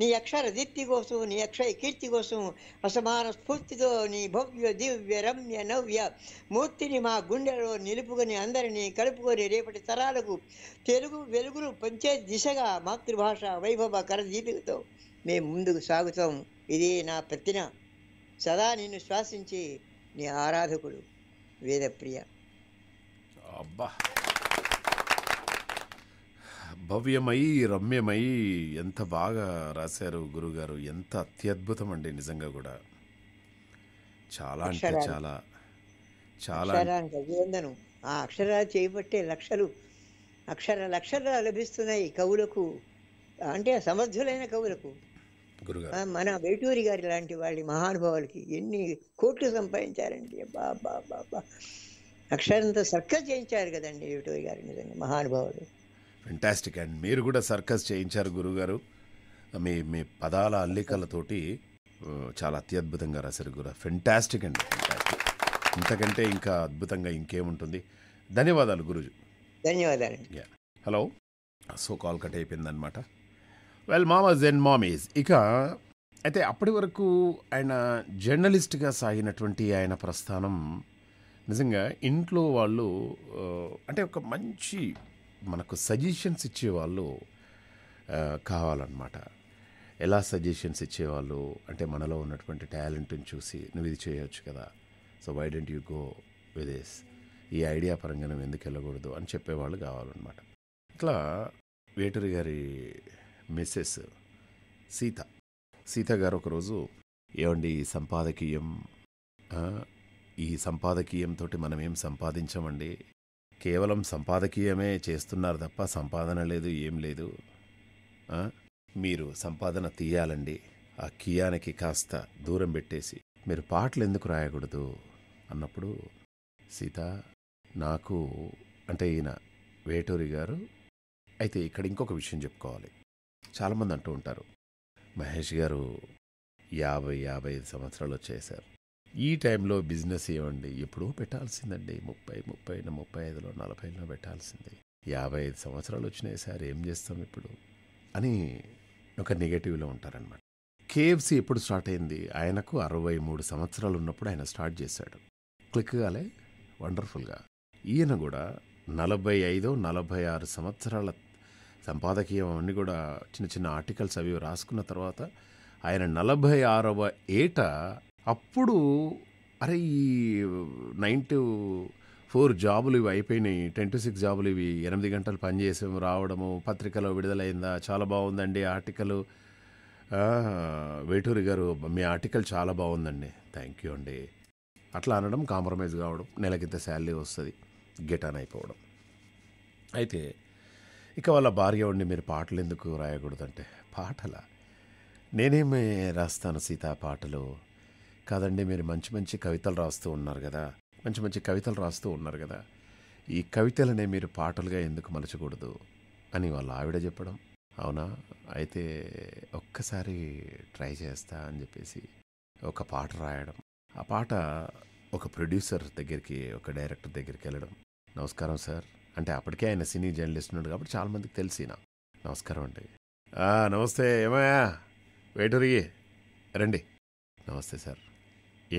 నీ అక్షర దీప్తి కోసం నీ అక్షయ కీర్తి కోసం అసమాన స్ఫూర్తితో నీ భవ్య దివ్య రమ్య నవ్య మూర్తిని మా గుండెలో నిలుపుకొని అందరినీ కలుపుకొని రేపటి తరాలకు తెలుగు వెలుగులు పంచే దిశగా మాతృభాష వైభవ కరదీపికతో మేము ముందుకు సాగుతాం ఇది నా ప్రతిన సదా నిన్ను శ్వాసించి నీ ఆరాధకుడు వేదప్రియ అబ్బా భవ్యమై రమ్యమై ఎంత బాగా రాశారు గురుగారు ఎంత అత్యద్భుతం అండి నిజంగా కూడా చాలా అంటే చాలా చాలా ఆ అక్షరాలు చేయబట్టే లక్షలు అక్షర లక్షలు లభిస్తున్నాయి కవులకు అంటే సమర్థులైన కవులకు మన వేటూరి గారి లాంటి వాళ్ళ మహానుభావులకి ఎన్ని కోట్లు సంపాదించారండి బాబా బాబా అక్షరంతో సర్కస్ చేయించారు కదండి వేటూరి గారి నిజంగా మహానుభావులు ఫెంటాస్టిక్ అండ్ మీరు కూడా సర్కస్ చేయించారు గురుగారు మీ మీ పదాల అల్లికలతోటి చాలా అత్యద్భుతంగా రాశారు గురు ఫెంటాస్టిక్ అండి ఇంతకంటే ఇంకా అద్భుతంగా ఇంకేముంటుంది ధన్యవాదాలు గురుజు ధన్యవాదాలు హలో సో కాల్ కట్ అయిపోయిందనమాట వెల్ మామస్ అండ్ మామీస్ ఇక అయితే అప్పటి వరకు ఆయన జర్నలిస్ట్గా సాగినటువంటి ఆయన ప్రస్థానం నిజంగా ఇంట్లో వాళ్ళు అంటే ఒక మంచి మనకు సజెషన్స్ ఇచ్చేవాళ్ళు కావాలన్నమాట ఎలా సజెషన్స్ ఇచ్చేవాళ్ళు అంటే మనలో ఉన్నటువంటి టాలెంట్ని చూసి నువ్వు ఇది చేయవచ్చు కదా so why don't you go with this ఈ ఐడియా పరంగా నువ్వు ఎందుకు వెళ్ళకూడదు అని చెప్పేవాళ్ళు కావాలన్నమాట ఇట్లా వేటూరి గారి మిస్సెస్ సీత సీత గారు ఒకరోజు ఏమండి ఈ సంపాదకీయం ఈ సంపాదకీయంతో మనం ఏం సంపాదించమండి కేవలం సంపాదకీయమే చేస్తున్నారు తప్ప సంపాదన లేదు ఏం లేదు మీరు సంపాదన తీయాలండి ఆ కియానికి కాస్త దూరం పెట్టేసి మీరు పాటలు ఎందుకు రాయకూడదు అన్నప్పుడు సీత నాకు అంటే ఈయన వేటూరి గారు అయితే ఇక్కడ ఇంకొక విషయం చెప్పుకోవాలి చాలామంది అంటూ ఉంటారు మహేష్ గారు యాభై యాభై ఐదు సంవత్సరాలు వచ్చేసారు ఈ టైంలో బిజినెస్ ఇవ్వండి ఎప్పుడో పెట్టాల్సిందండి ముప్పై ముప్పై ముప్పై ఐదులో నలభైలో పెట్టాల్సింది యాభై ఐదు సంవత్సరాలు వచ్చినాయి సార్ ఏం చేస్తాం ఇప్పుడు అని ఒక నెగటివ్లో ఉంటారనమాట కేఎఫ్సి ఎప్పుడు స్టార్ట్ అయింది ఆయనకు అరవై మూడు సంవత్సరాలు ఉన్నప్పుడు ఆయన స్టార్ట్ చేశాడు క్లిక్ వండర్ఫుల్గా ఈయన కూడా నలభై ఐదో నలభై ఆరు సంవత్సరాల సంపాదకీయం అన్నీ కూడా చిన్న చిన్న ఆర్టికల్స్ అవి రాసుకున్న తర్వాత ఆయన నలభై ఆరవ ఏట అప్పుడు అరే ఈ నైన్ టు ఫోర్ జాబులు ఇవి అయిపోయినాయి టెన్ టు సిక్స్ జాబులు ఇవి ఎనిమిది గంటలు పనిచేసాము రావడము పత్రికలో విడుదలైందా చాలా బాగుందండి ఆర్టికల్ వేటూరి గారు మీ ఆర్టికల్ చాలా బాగుందండి థ్యాంక్ యూ అండి అట్లా అనడం కాంప్రమైజ్ కావడం నెలకింత శాలరీ వస్తుంది గెటాన్ అయిపోవడం అయితే ఇక వాళ్ళ భార్య ఉండి మీరు పాటలు ఎందుకు రాయకూడదంటే పాటల నేనేమి రాస్తాను సీతా పాటలు కాదండి మీరు మంచి మంచి కవితలు రాస్తూ ఉన్నారు కదా మంచి మంచి కవితలు రాస్తూ ఉన్నారు కదా ఈ కవితలనే మీరు పాటలుగా ఎందుకు మలచకూడదు అని వాళ్ళ ఆవిడ చెప్పడం అవునా అయితే ఒక్కసారి ట్రై చేస్తా అని చెప్పేసి ఒక పాట రాయడం ఆ పాట ఒక ప్రొడ్యూసర్ దగ్గరికి ఒక డైరెక్టర్ దగ్గరికి వెళ్ళడం నమస్కారం సార్ అంటే అప్పటికే ఆయన సినీ జర్నలిస్ట్ ఉన్నాడు కాబట్టి చాలామందికి తెలిసిన నమస్కారం అండి నమస్తే ఏమయ్యా వేటూరి రండి నమస్తే సార్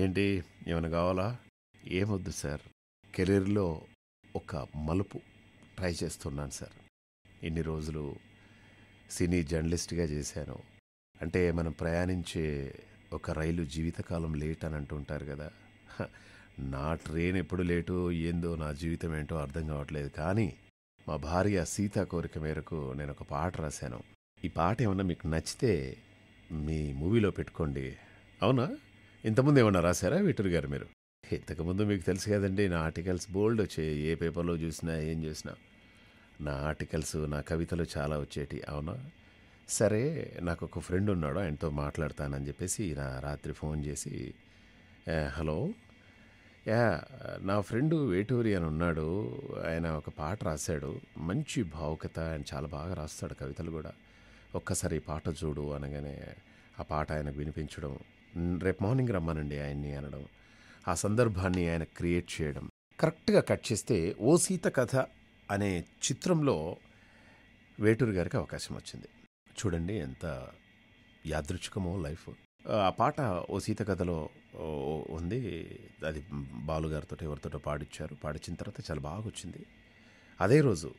ఏంటి ఏమైనా కావాలా ఏమొద్దు సార్ కెరీర్లో ఒక మలుపు ట్రై చేస్తున్నాను సార్ ఇన్ని రోజులు సినీ జర్నలిస్ట్గా చేశాను అంటే మనం ప్రయాణించే ఒక రైలు జీవితకాలం లేట్ అని అంటుంటారు కదా నా ట్రైన్ ఎప్పుడు లేటు ఏందో నా జీవితం ఏంటో అర్థం కావట్లేదు కానీ మా భార్య సీత కోరిక మేరకు నేను ఒక పాట రాశాను ఈ పాట ఏమన్నా మీకు నచ్చితే మీ మూవీలో పెట్టుకోండి అవునా ఇంతకుముందు ఏమన్నా రాశారా విటర్ గారు మీరు ఇంతకుముందు మీకు తెలుసు కదండి నా ఆర్టికల్స్ బోల్డ్ వచ్చాయి ఏ పేపర్లో చూసినా ఏం చూసినా నా ఆర్టికల్స్ నా కవితలు చాలా వచ్చేటి అవునా సరే నాకు ఒక ఫ్రెండ్ ఉన్నాడు ఆయనతో మాట్లాడతానని చెప్పేసి నా రాత్రి ఫోన్ చేసి హలో యా నా ఫ్రెండు వేటూరి అని ఉన్నాడు ఆయన ఒక పాట రాశాడు మంచి భావుకత ఆయన చాలా బాగా రాస్తాడు కవితలు కూడా ఒక్కసారి ఈ పాట చూడు అనగానే ఆ పాట ఆయనకు వినిపించడం రేపు మార్నింగ్ రమ్మనండి ఆయన్ని అనడం ఆ సందర్భాన్ని ఆయన క్రియేట్ చేయడం కరెక్ట్గా కట్ చేస్తే ఓ సీత కథ అనే చిత్రంలో వేటూరు గారికి అవకాశం వచ్చింది చూడండి ఎంత యాదృచ్ఛికమో లైఫ్ ఆ పాట ఓ సీత కథలో ఉంది అది బాలుగారితో ఎవరితో పాడిచ్చారు పాడించిన తర్వాత చాలా బాగా వచ్చింది అదే రోజు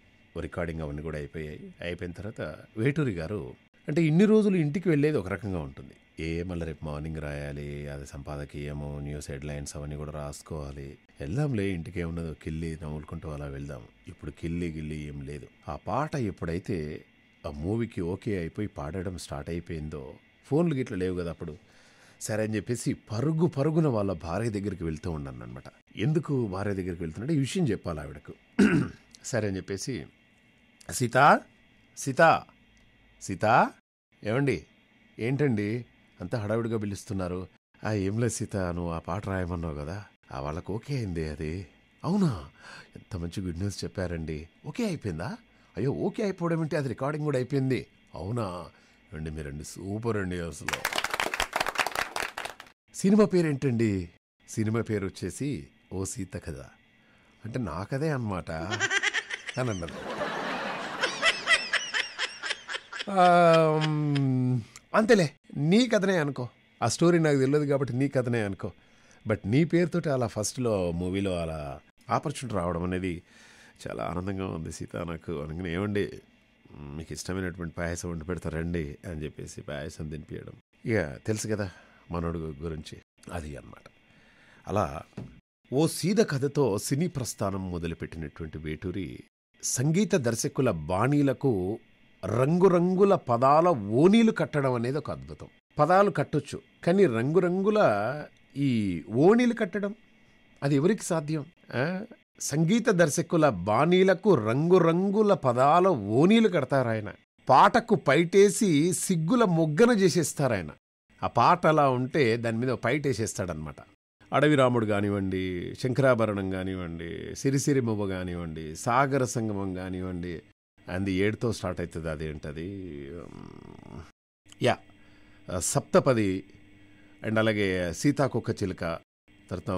రికార్డింగ్ అవన్నీ కూడా అయిపోయాయి అయిపోయిన తర్వాత వేటూరి గారు అంటే ఇన్ని రోజులు ఇంటికి వెళ్ళేది ఒక రకంగా ఉంటుంది ఏ మళ్ళీ రేపు మార్నింగ్ రాయాలి అది సంపాదకీయము న్యూస్ హెడ్లైన్స్ అవన్నీ కూడా రాసుకోవాలి వెళ్దాంలే ఇంటికి ఏమున్నదో కిల్లి నవ్వులుకుంటూ అలా వెళ్దాం ఇప్పుడు కిల్లి గిల్లి ఏం లేదు ఆ పాట ఎప్పుడైతే ఆ మూవీకి ఓకే అయిపోయి పాడడం స్టార్ట్ అయిపోయిందో ఫోన్లు గిట్ల లేవు కదా అప్పుడు సరే అని చెప్పేసి పరుగు పరుగున వాళ్ళ భార్య దగ్గరికి వెళ్తూ ఉన్నాను అనమాట ఎందుకు భార్య దగ్గరికి వెళ్తున్నాడు ఈ విషయం చెప్పాలి ఆవిడకు సరే అని చెప్పేసి సీత సీత సీత ఏమండి ఏంటండి అంతా హడావిడిగా పిలుస్తున్నారు ఆ ఏంలే సీత నువ్వు ఆ పాట రాయమన్నావు కదా ఆ వాళ్ళకు ఓకే అయింది అది అవునా ఎంత మంచి గుడ్ న్యూస్ చెప్పారండి ఓకే అయిపోయిందా అయ్యో ఓకే అయిపోవడం ఏంటి అది రికార్డింగ్ కూడా అయిపోయింది అవునా అండి మీరండి సూపర్ అండి అసలు సినిమా పేరు ఏంటండి సినిమా పేరు వచ్చేసి ఓ సీత కథ అంటే నా కథే అనమాట అని అన్నది అంతేలే నీ కథనే అనుకో ఆ స్టోరీ నాకు తెలియదు కాబట్టి నీ కథనే అనుకో బట్ నీ పేరుతో అలా ఫస్ట్లో మూవీలో అలా ఆపర్చునిటీ రావడం అనేది చాలా ఆనందంగా ఉంది సీత నాకు అనగానే ఏమండి మీకు ఇష్టమైనటువంటి పాయసం వండి పెడతారండి అని చెప్పేసి పాయసం తినిపించడం ఇక తెలుసు కదా మనోడు గురించి అది అనమాట అలా ఓ సీద కథతో సినీ ప్రస్థానం మొదలుపెట్టినటువంటి వేటూరి సంగీత దర్శకుల బాణీలకు రంగురంగుల పదాల ఓనీలు కట్టడం అనేది ఒక అద్భుతం పదాలు కట్టొచ్చు కానీ రంగురంగుల ఈ ఓణీలు కట్టడం అది ఎవరికి సాధ్యం సంగీత దర్శకుల బాణీలకు రంగురంగుల పదాల ఓనీలు కడతారాయన పాటకు పైటేసి సిగ్గుల మొగ్గన చేసేస్తారాయన ఆ పాట అలా ఉంటే దాని మీద పైటేసేస్తాడనమాట అడవి రాముడు కానివ్వండి శంకరాభరణం కానివ్వండి సిరిసిరిమువ్వ కానివ్వండి సాగర సంగమం కానివ్వండి అండ్ ఏడుతో స్టార్ట్ అవుతుంది అదేంటది యా సప్తపది అండ్ అలాగే సీతాకొక్క చిలుక తర్వాత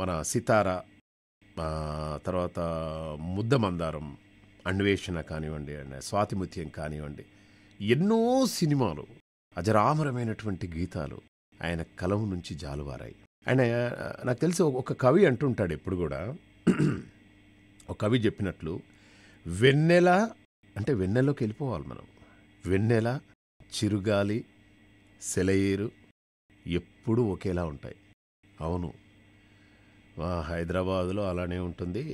మన సితార తర్వాత ముద్ద మందారం అన్వేషణ కానివ్వండి అండ్ స్వాతిముత్యం కానివ్వండి ఎన్నో సినిమాలు అజరామరమైనటువంటి గీతాలు ఆయన కలం నుంచి జాలువారాయి ఆయన నాకు తెలిసి ఒక కవి అంటుంటాడు ఎప్పుడు కూడా ఒక కవి చెప్పినట్లు వెన్నెల అంటే వెన్నెలోకి వెళ్ళిపోవాలి మనం వెన్నెల చిరుగాలి సెలయేరు ఎప్పుడూ ఒకేలా ఉంటాయి అవును హైదరాబాదులో అలానే ఉంటుంది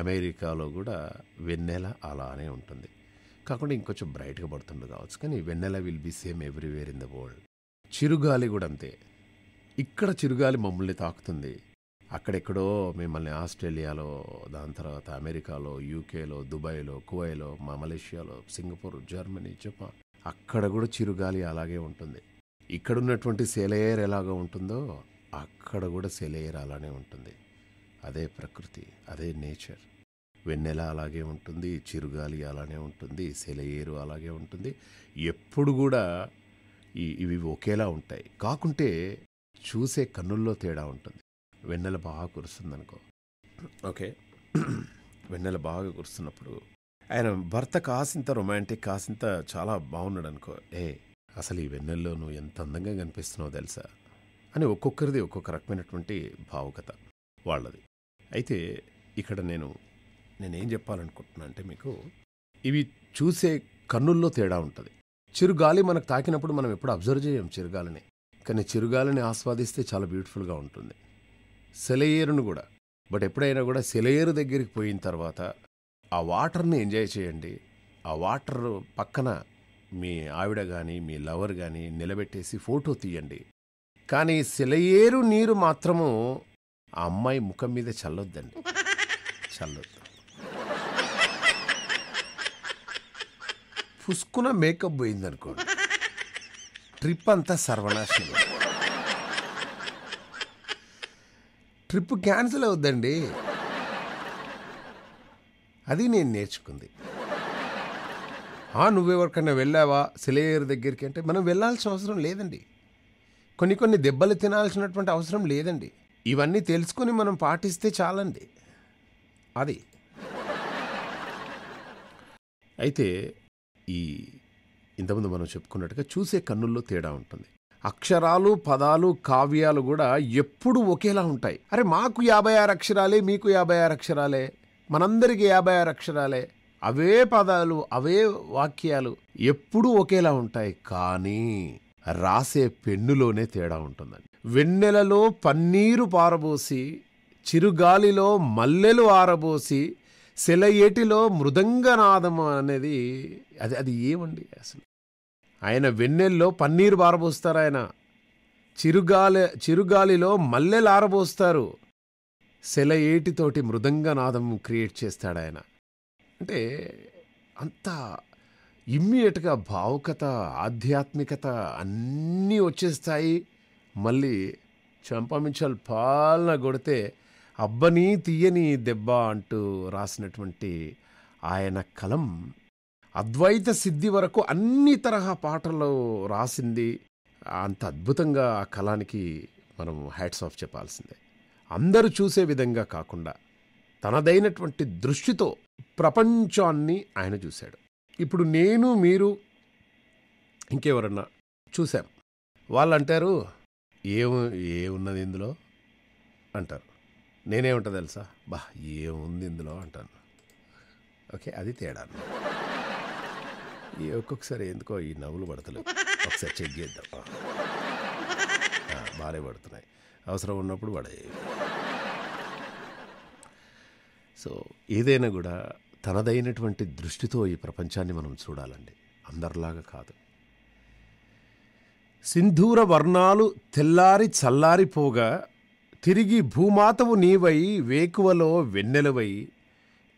అమెరికాలో కూడా వెన్నెల అలానే ఉంటుంది కాకుండా ఇంకొంచెం బ్రైట్గా పడుతుండదు కావచ్చు కానీ వెన్నెల will be same everywhere in the world చిరుగాలి కూడా అంతే ఇక్కడ చిరుగాలి మమ్మల్ని తాకుతుంది అక్కడెక్కడో మిమ్మల్ని ఆస్ట్రేలియాలో దాని తర్వాత అమెరికాలో యూకేలో దుబాయ్లో కువైలో మా మలేషియాలో సింగపూర్ జర్మనీ జపాన్ అక్కడ కూడా చిరుగాలి అలాగే ఉంటుంది ఇక్కడున్నటువంటి సెలయర్ ఎలాగో ఉంటుందో అక్కడ కూడా సెలయర్ అలానే ఉంటుంది అదే ప్రకృతి అదే నేచర్ వెన్నెల అలాగే ఉంటుంది చిరుగాలి అలానే ఉంటుంది సెలయేరు అలాగే ఉంటుంది ఎప్పుడు కూడా ఇవి ఒకేలా ఉంటాయి కాకుంటే చూసే కన్నుల్లో తేడా ఉంటుంది వెన్నెల బాగా కురుస్తుంది అనుకో ఓకే వెన్నెల బాగా కురుస్తున్నప్పుడు ఆయన భర్త కాసింత రొమాంటిక్ కాసింత చాలా బాగున్నాడు అనుకో ఏ అసలు ఈ వెన్నెల్లో నువ్వు ఎంత అందంగా కనిపిస్తున్నావు తెలుసా అని ఒక్కొక్కరిది ఒక్కొక్క రకమైనటువంటి భావుకత వాళ్ళది అయితే ఇక్కడ నేను నేనేం చెప్పాలనుకుంటున్నా అంటే మీకు ఇవి చూసే కన్నుల్లో తేడా ఉంటుంది చిరుగాలి మనకు తాకినప్పుడు మనం ఎప్పుడు అబ్జర్వ్ చేయం చిరుగాలిని కానీ చిరుగాలిని ఆస్వాదిస్తే చాలా బ్యూటిఫుల్గా ఉంటుంది సెలయేరును కూడా బట్ ఎప్పుడైనా కూడా సెలయేరు దగ్గరికి పోయిన తర్వాత ఆ వాటర్ని ఎంజాయ్ చేయండి ఆ వాటర్ పక్కన మీ ఆవిడ కానీ మీ లవర్ కానీ నిలబెట్టేసి ఫోటో తీయండి కానీ సెలయేరు నీరు మాత్రము ఆ అమ్మాయి ముఖం మీద చల్లొద్దండి చల్లొద్దు పుస్కున మేకప్ పోయిందనుకోండి ట్రిప్ అంతా సర్వనాశనం ట్రిప్ క్యాన్సిల్ అవుద్దండి అది నేను నేర్చుకుంది ఆ నువ్వెవరికన్నా వెళ్ళావా సిలేయర్ దగ్గరికి అంటే మనం వెళ్ళాల్సిన అవసరం లేదండి కొన్ని కొన్ని దెబ్బలు తినాల్సినటువంటి అవసరం లేదండి ఇవన్నీ తెలుసుకొని మనం పాటిస్తే చాలండి అది అయితే ఈ ఇంతకుముందు మనం చెప్పుకున్నట్టుగా చూసే కన్నుల్లో తేడా ఉంటుంది అక్షరాలు పదాలు కావ్యాలు కూడా ఎప్పుడు ఒకేలా ఉంటాయి అరే మాకు యాభై ఆరు అక్షరాలే మీకు యాభై ఆరు అక్షరాలే మనందరికీ యాభై ఆరు అక్షరాలే అవే పదాలు అవే వాక్యాలు ఎప్పుడూ ఒకేలా ఉంటాయి కానీ రాసే పెన్నులోనే తేడా ఉంటుందండి వెన్నెలలో పన్నీరు పారబోసి చిరుగాలిలో మల్లెలు ఆరబోసి సెలయేటిలో మృదంగనాదము అనేది అది అది ఏమండి అసలు ఆయన వెన్నెల్లో పన్నీరు బారబోస్తారు ఆయన చిరుగాలి చిరుగాలిలో మల్లెలు ఆరబోస్తారు సెల ఏటితోటి మృదంగ నాదం క్రియేట్ చేస్తాడు ఆయన అంటే అంత ఇమ్మీడియట్గా భావుకత ఆధ్యాత్మికత అన్నీ వచ్చేస్తాయి మళ్ళీ చంపమించాలి పాలన కొడితే అబ్బని తీయని దెబ్బ అంటూ రాసినటువంటి ఆయన కలం అద్వైత సిద్ధి వరకు అన్ని తరహా పాటలు రాసింది అంత అద్భుతంగా ఆ కళానికి మనం హ్యాట్స్ ఆఫ్ చెప్పాల్సిందే అందరూ చూసే విధంగా కాకుండా తనదైనటువంటి దృష్టితో ప్రపంచాన్ని ఆయన చూశాడు ఇప్పుడు నేను మీరు ఇంకెవరన్నా చూశాం వాళ్ళు అంటారు ఏం ఏమున్నది ఇందులో అంటారు నేనేమంటా తెలుసా బా ఏముంది ఇందులో అంటాను ఓకే అది తేడా ఈ ఒక్కొక్కసారి ఎందుకో ఈ నవ్వులు పడతలేవు ఒకసారి చెక్ చేద్దాం బాగా పడుతున్నాయి అవసరం ఉన్నప్పుడు పడే సో ఏదైనా కూడా తనదైనటువంటి దృష్టితో ఈ ప్రపంచాన్ని మనం చూడాలండి అందరిలాగా కాదు సింధూర వర్ణాలు తెల్లారి చల్లారిపోగా తిరిగి భూమాతవు నీవై వేకువలో వెన్నెలవై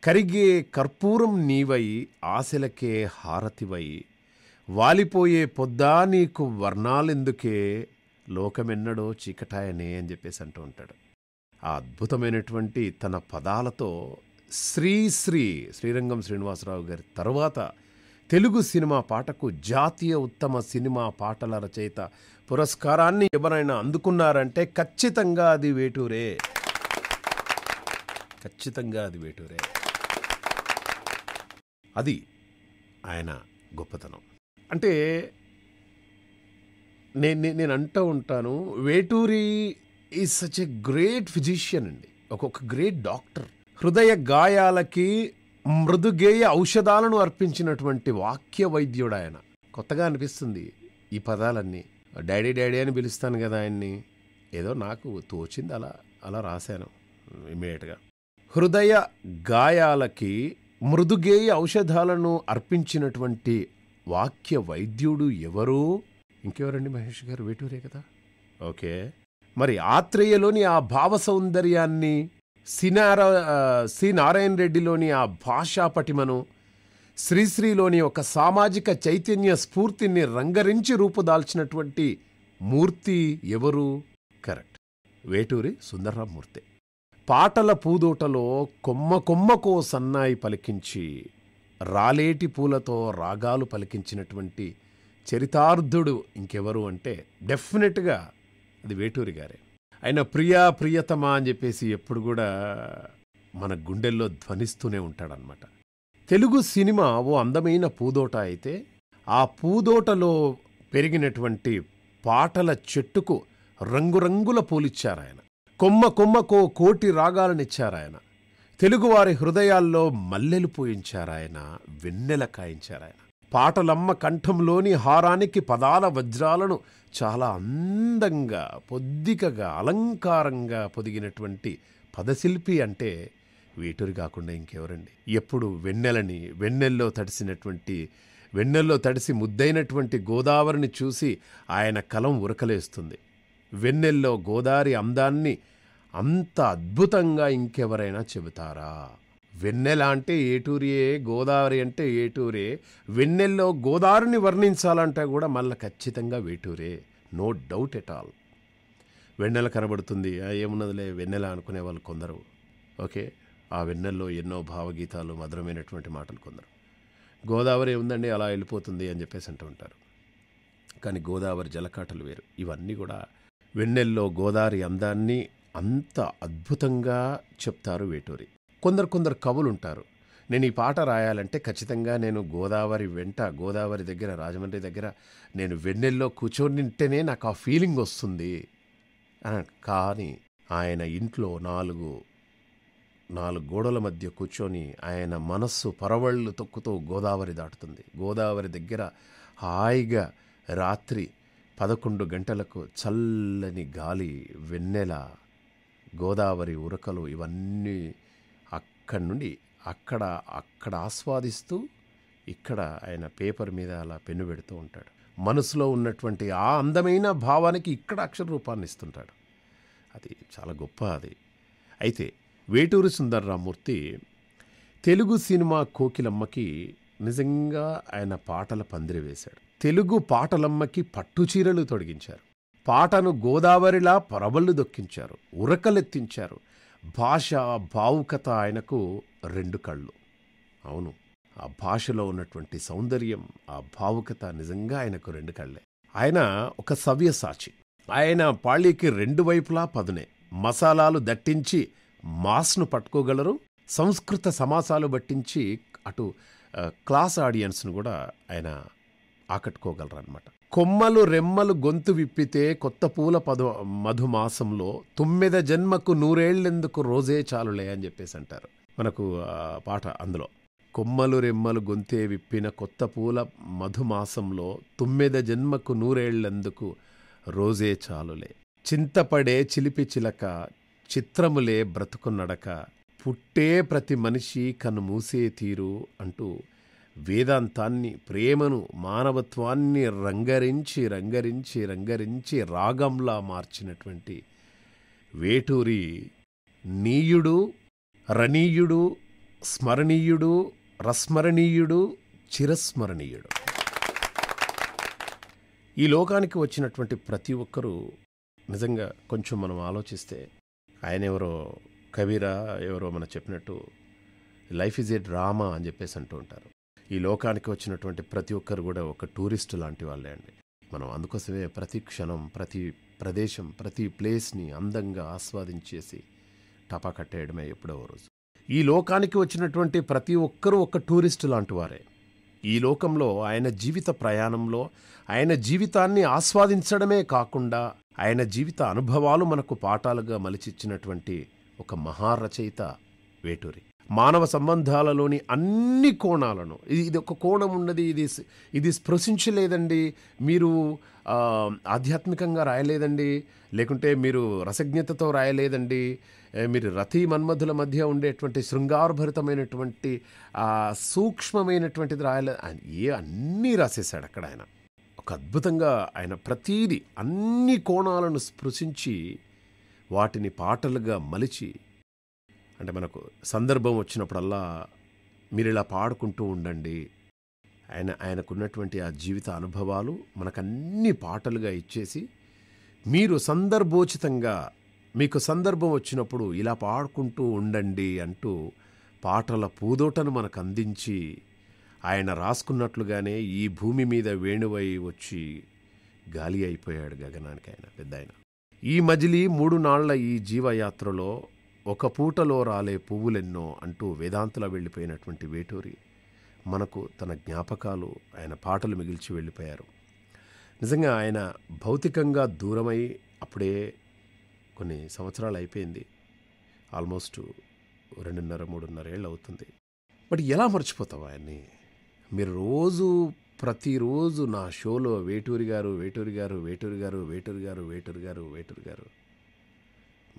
కరిగే కర్పూరం నీవై ఆశలకే హారతివై వాలిపోయే పొద్దా నీకు వర్ణాలెందుకే లోకమెన్నడో చీకటాయనే అని చెప్పేసి అంటూ ఉంటాడు ఆ అద్భుతమైనటువంటి తన పదాలతో శ్రీశ్రీ శ్రీరంగం శ్రీనివాసరావు గారి తరువాత తెలుగు సినిమా పాటకు జాతీయ ఉత్తమ సినిమా పాటల రచయిత పురస్కారాన్ని ఎవరైనా అందుకున్నారంటే ఖచ్చితంగా అది వేటూరే ఖచ్చితంగా అది వేటూరే అది ఆయన గొప్పతనం అంటే నేను నేను అంటూ ఉంటాను Veturi is such a great physician అండి ఒక్కొక్క గ్రేట్ డాక్టర్ హృదయ గాయాలకి మృదుగేయ ఔషధాలను అర్పించినటువంటి వాక్య వైద్యుడు ఆయన కొత్తగా అనిపిస్తుంది ఈ పదాలన్నీ డాడీ డాడీ అని పిలుస్తాను కదా ఆయన్ని ఏదో నాకు తోచింది అలా అలా రాశాను ఇమీడియట్గా హృదయ గాయాలకి మృదుగేయ ఔషధాలను అర్పించినటువంటి వాక్య వైద్యుడు ఎవరు ఇంకెవరండి మహేష్ గారు వేటూరే కదా ఓకే మరి ఆత్రేయలోని ఆ భావ సౌందర్యాన్ని సినార సి నారాయణ రెడ్డిలోని ఆ భాషా పటిమను శ్రీశ్రీలోని ఒక సామాజిక చైతన్య స్ఫూర్తిని రంగరించి రూపుదాల్చినటువంటి మూర్తి ఎవరు కరెక్ట్ వేటూరి సుందర్రామ్మూర్తే పాటల పూదోటలో కొమ్మ కొమ్మకో సన్నాయి పలికించి రాలేటి పూలతో రాగాలు పలికించినటువంటి చరితార్థుడు ఇంకెవరు అంటే డెఫినెట్గా అది వేటూరి గారే ఆయన ప్రియా ప్రియతమ అని చెప్పేసి ఎప్పుడు కూడా మన గుండెల్లో ధ్వనిస్తూనే ఉంటాడనమాట తెలుగు సినిమా ఓ అందమైన పూదోట అయితే ఆ పూదోటలో పెరిగినటువంటి పాటల చెట్టుకు రంగురంగుల పూలిచ్చారు ఆయన కొమ్మ కొమ్మకో కోటి రాగాలనిచ్చారాయన తెలుగువారి హృదయాల్లో మల్లెలు పోయించారాయన వెన్నెల కాయించారాయన పాటలమ్మ కంఠంలోని హారానికి పదాల వజ్రాలను చాలా అందంగా పొద్దికగా అలంకారంగా పొదిగినటువంటి పదశిల్పి అంటే వేటూరి కాకుండా ఇంకెవరండి ఎప్పుడు వెన్నెలని వెన్నెల్లో తడిసినటువంటి వెన్నెల్లో తడిసి ముద్దైనటువంటి గోదావరిని చూసి ఆయన కలం ఉరకలేస్తుంది వెన్నెల్లో గోదారి అందాన్ని అంత అద్భుతంగా ఇంకెవరైనా చెబుతారా వెన్నెల అంటే ఏటూరియే గోదావరి అంటే ఏటూరే వెన్నెల్లో గోదావరిని వర్ణించాలంటే కూడా మళ్ళీ ఖచ్చితంగా వేటూరే నో డౌట్ ఎట్ ఆల్ వెన్నెల కనబడుతుంది ఏమున్నదిలే వెన్నెల అనుకునే వాళ్ళు కొందరు ఓకే ఆ వెన్నెల్లో ఎన్నో భావగీతాలు మధురమైనటువంటి మాటలు కొందరు గోదావరి ఉందండి అలా వెళ్ళిపోతుంది అని చెప్పేసి అంటూ ఉంటారు కానీ గోదావరి జలకాటలు వేరు ఇవన్నీ కూడా వెన్నెల్లో గోదావరి అందాన్ని అంత అద్భుతంగా చెప్తారు వేటూరి కొందరు కొందరు కవులుంటారు నేను ఈ పాట రాయాలంటే ఖచ్చితంగా నేను గోదావరి వెంట గోదావరి దగ్గర రాజమండ్రి దగ్గర నేను వెన్నెల్లో కూర్చొనింటేనే నాకు ఆ ఫీలింగ్ వస్తుంది కానీ ఆయన ఇంట్లో నాలుగు నాలుగు గోడల మధ్య కూర్చొని ఆయన మనస్సు పరవళ్ళు తొక్కుతూ గోదావరి దాటుతుంది గోదావరి దగ్గర హాయిగా రాత్రి పదకొండు గంటలకు చల్లని గాలి వెన్నెల గోదావరి ఉరకలు ఇవన్నీ అక్కడి నుండి అక్కడ అక్కడ ఆస్వాదిస్తూ ఇక్కడ ఆయన పేపర్ మీద అలా పెన్ను పెడుతూ ఉంటాడు మనసులో ఉన్నటువంటి ఆ అందమైన భావానికి ఇక్కడ అక్షర రూపాన్ని ఇస్తుంటాడు అది చాలా గొప్ప అది అయితే వేటూరి సుందర్రామూర్తి తెలుగు సినిమా కోకిలమ్మకి నిజంగా ఆయన పాటల పందిరి వేశాడు తెలుగు పాటలమ్మకి పట్టుచీరలు తొడిగించారు పాటను గోదావరిలా పొరబళ్ళు దొక్కించారు ఉరకలెత్తించారు భాష భావుకత ఆయనకు రెండు కళ్ళు అవును ఆ భాషలో ఉన్నటువంటి సౌందర్యం ఆ భావుకత నిజంగా ఆయనకు రెండు కళ్ళే ఆయన ఒక సవ్య సాచి ఆయన పాళీకి రెండు వైపులా పదునే మసాలాలు దట్టించి మాస్ను పట్టుకోగలరు సంస్కృత సమాసాలు బట్టించి అటు క్లాస్ ఆడియన్స్ను కూడా ఆయన అనమాట కొమ్మలు రెమ్మలు గొంతు విప్పితే కొత్త పూల పద మధుమాసంలో తొమ్మిద జన్మకు నూరేళ్లెందుకు రోజే చాలులే అని చెప్పేసి అంటారు మనకు పాట అందులో కొమ్మలు రెమ్మలు గొంతే విప్పిన కొత్త పూల మధుమాసంలో తొమ్మిద జన్మకు నూరేళ్లెందుకు రోజే చాలులే చింతపడే చిలిపి చిలక చిత్రములే బ్రతుకున్నడక పుట్టే ప్రతి మనిషి కన్ను మూసే తీరు అంటూ వేదాంతాన్ని ప్రేమను మానవత్వాన్ని రంగరించి రంగరించి రంగరించి రాగంలా మార్చినటువంటి వేటూరి నీయుడు రణీయుడు స్మరణీయుడు రస్మరణీయుడు చిరస్మరణీయుడు ఈ లోకానికి వచ్చినటువంటి ప్రతి ఒక్కరూ నిజంగా కొంచెం మనం ఆలోచిస్తే ఆయన ఎవరో కవిరా ఎవరో మనం చెప్పినట్టు లైఫ్ ఇజ్ ఏ డ్రామా అని చెప్పేసి అంటూ ఉంటారు ఈ లోకానికి వచ్చినటువంటి ప్రతి ఒక్కరు కూడా ఒక టూరిస్ట్ లాంటి వాళ్ళే అండి మనం అందుకోసమే ప్రతి క్షణం ప్రతి ప్రదేశం ప్రతి ప్లేస్ని అందంగా ఆస్వాదించేసి టపా కట్టేయడమే ఎప్పుడో రోజు ఈ లోకానికి వచ్చినటువంటి ప్రతి ఒక్కరూ ఒక టూరిస్ట్ లాంటి వారే ఈ లోకంలో ఆయన జీవిత ప్రయాణంలో ఆయన జీవితాన్ని ఆస్వాదించడమే కాకుండా ఆయన జీవిత అనుభవాలు మనకు పాఠాలుగా మలిచిచ్చినటువంటి ఒక మహారచయిత వేటూరి మానవ సంబంధాలలోని అన్ని కోణాలను ఇది ఇది ఒక కోణం ఉన్నది ఇది ఇది స్పృశించలేదండి మీరు ఆధ్యాత్మికంగా రాయలేదండి లేకుంటే మీరు రసజ్ఞతతో రాయలేదండి మీరు రతి మన్మధుల మధ్య ఉండేటువంటి శృంగారభరితమైనటువంటి సూక్ష్మమైనటువంటిది రాయలే ఏ అన్నీ రాసేశాడు అక్కడ ఆయన ఒక అద్భుతంగా ఆయన ప్రతీది అన్ని కోణాలను స్పృశించి వాటిని పాటలుగా మలిచి అంటే మనకు సందర్భం వచ్చినప్పుడల్లా మీరు ఇలా పాడుకుంటూ ఉండండి ఆయన ఆయనకున్నటువంటి ఆ జీవిత అనుభవాలు మనకు అన్ని పాటలుగా ఇచ్చేసి మీరు సందర్భోచితంగా మీకు సందర్భం వచ్చినప్పుడు ఇలా పాడుకుంటూ ఉండండి అంటూ పాటల పూదోటను మనకు అందించి ఆయన రాసుకున్నట్లుగానే ఈ భూమి మీద వేణువై వచ్చి గాలి అయిపోయాడు గగనానికి ఆయన పెద్ద ఈ మజిలీ మూడు నాళ్ల ఈ జీవయాత్రలో ఒక పూటలో రాలే పువ్వులెన్నో అంటూ వేదాంతలా వెళ్ళిపోయినటువంటి వేటూరి మనకు తన జ్ఞాపకాలు ఆయన పాటలు మిగిల్చి వెళ్ళిపోయారు నిజంగా ఆయన భౌతికంగా దూరమై అప్పుడే కొన్ని సంవత్సరాలు అయిపోయింది ఆల్మోస్ట్ రెండున్నర మూడున్నర ఏళ్ళు అవుతుంది బట్ ఎలా మర్చిపోతావు ఆయన్ని మీరు రోజు ప్రతిరోజు నా షోలో వేటూరి గారు వేటూరి గారు వేటూరి గారు వేటూరి గారు వేటూరి గారు వేటూరి గారు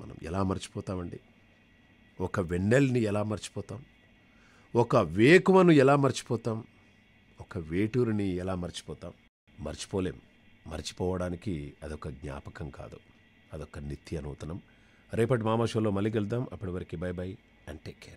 మనం ఎలా మర్చిపోతామండి ఒక వెన్నెల్ని ఎలా మర్చిపోతాం ఒక వేకువను ఎలా మర్చిపోతాం ఒక వేటూరిని ఎలా మర్చిపోతాం మర్చిపోలేం మర్చిపోవడానికి అదొక జ్ఞాపకం కాదు అదొక నిత్య నూతనం రేపటి మామా షోలో మళ్ళీ కలుద్దాం అప్పటి వరకు bye bye and take care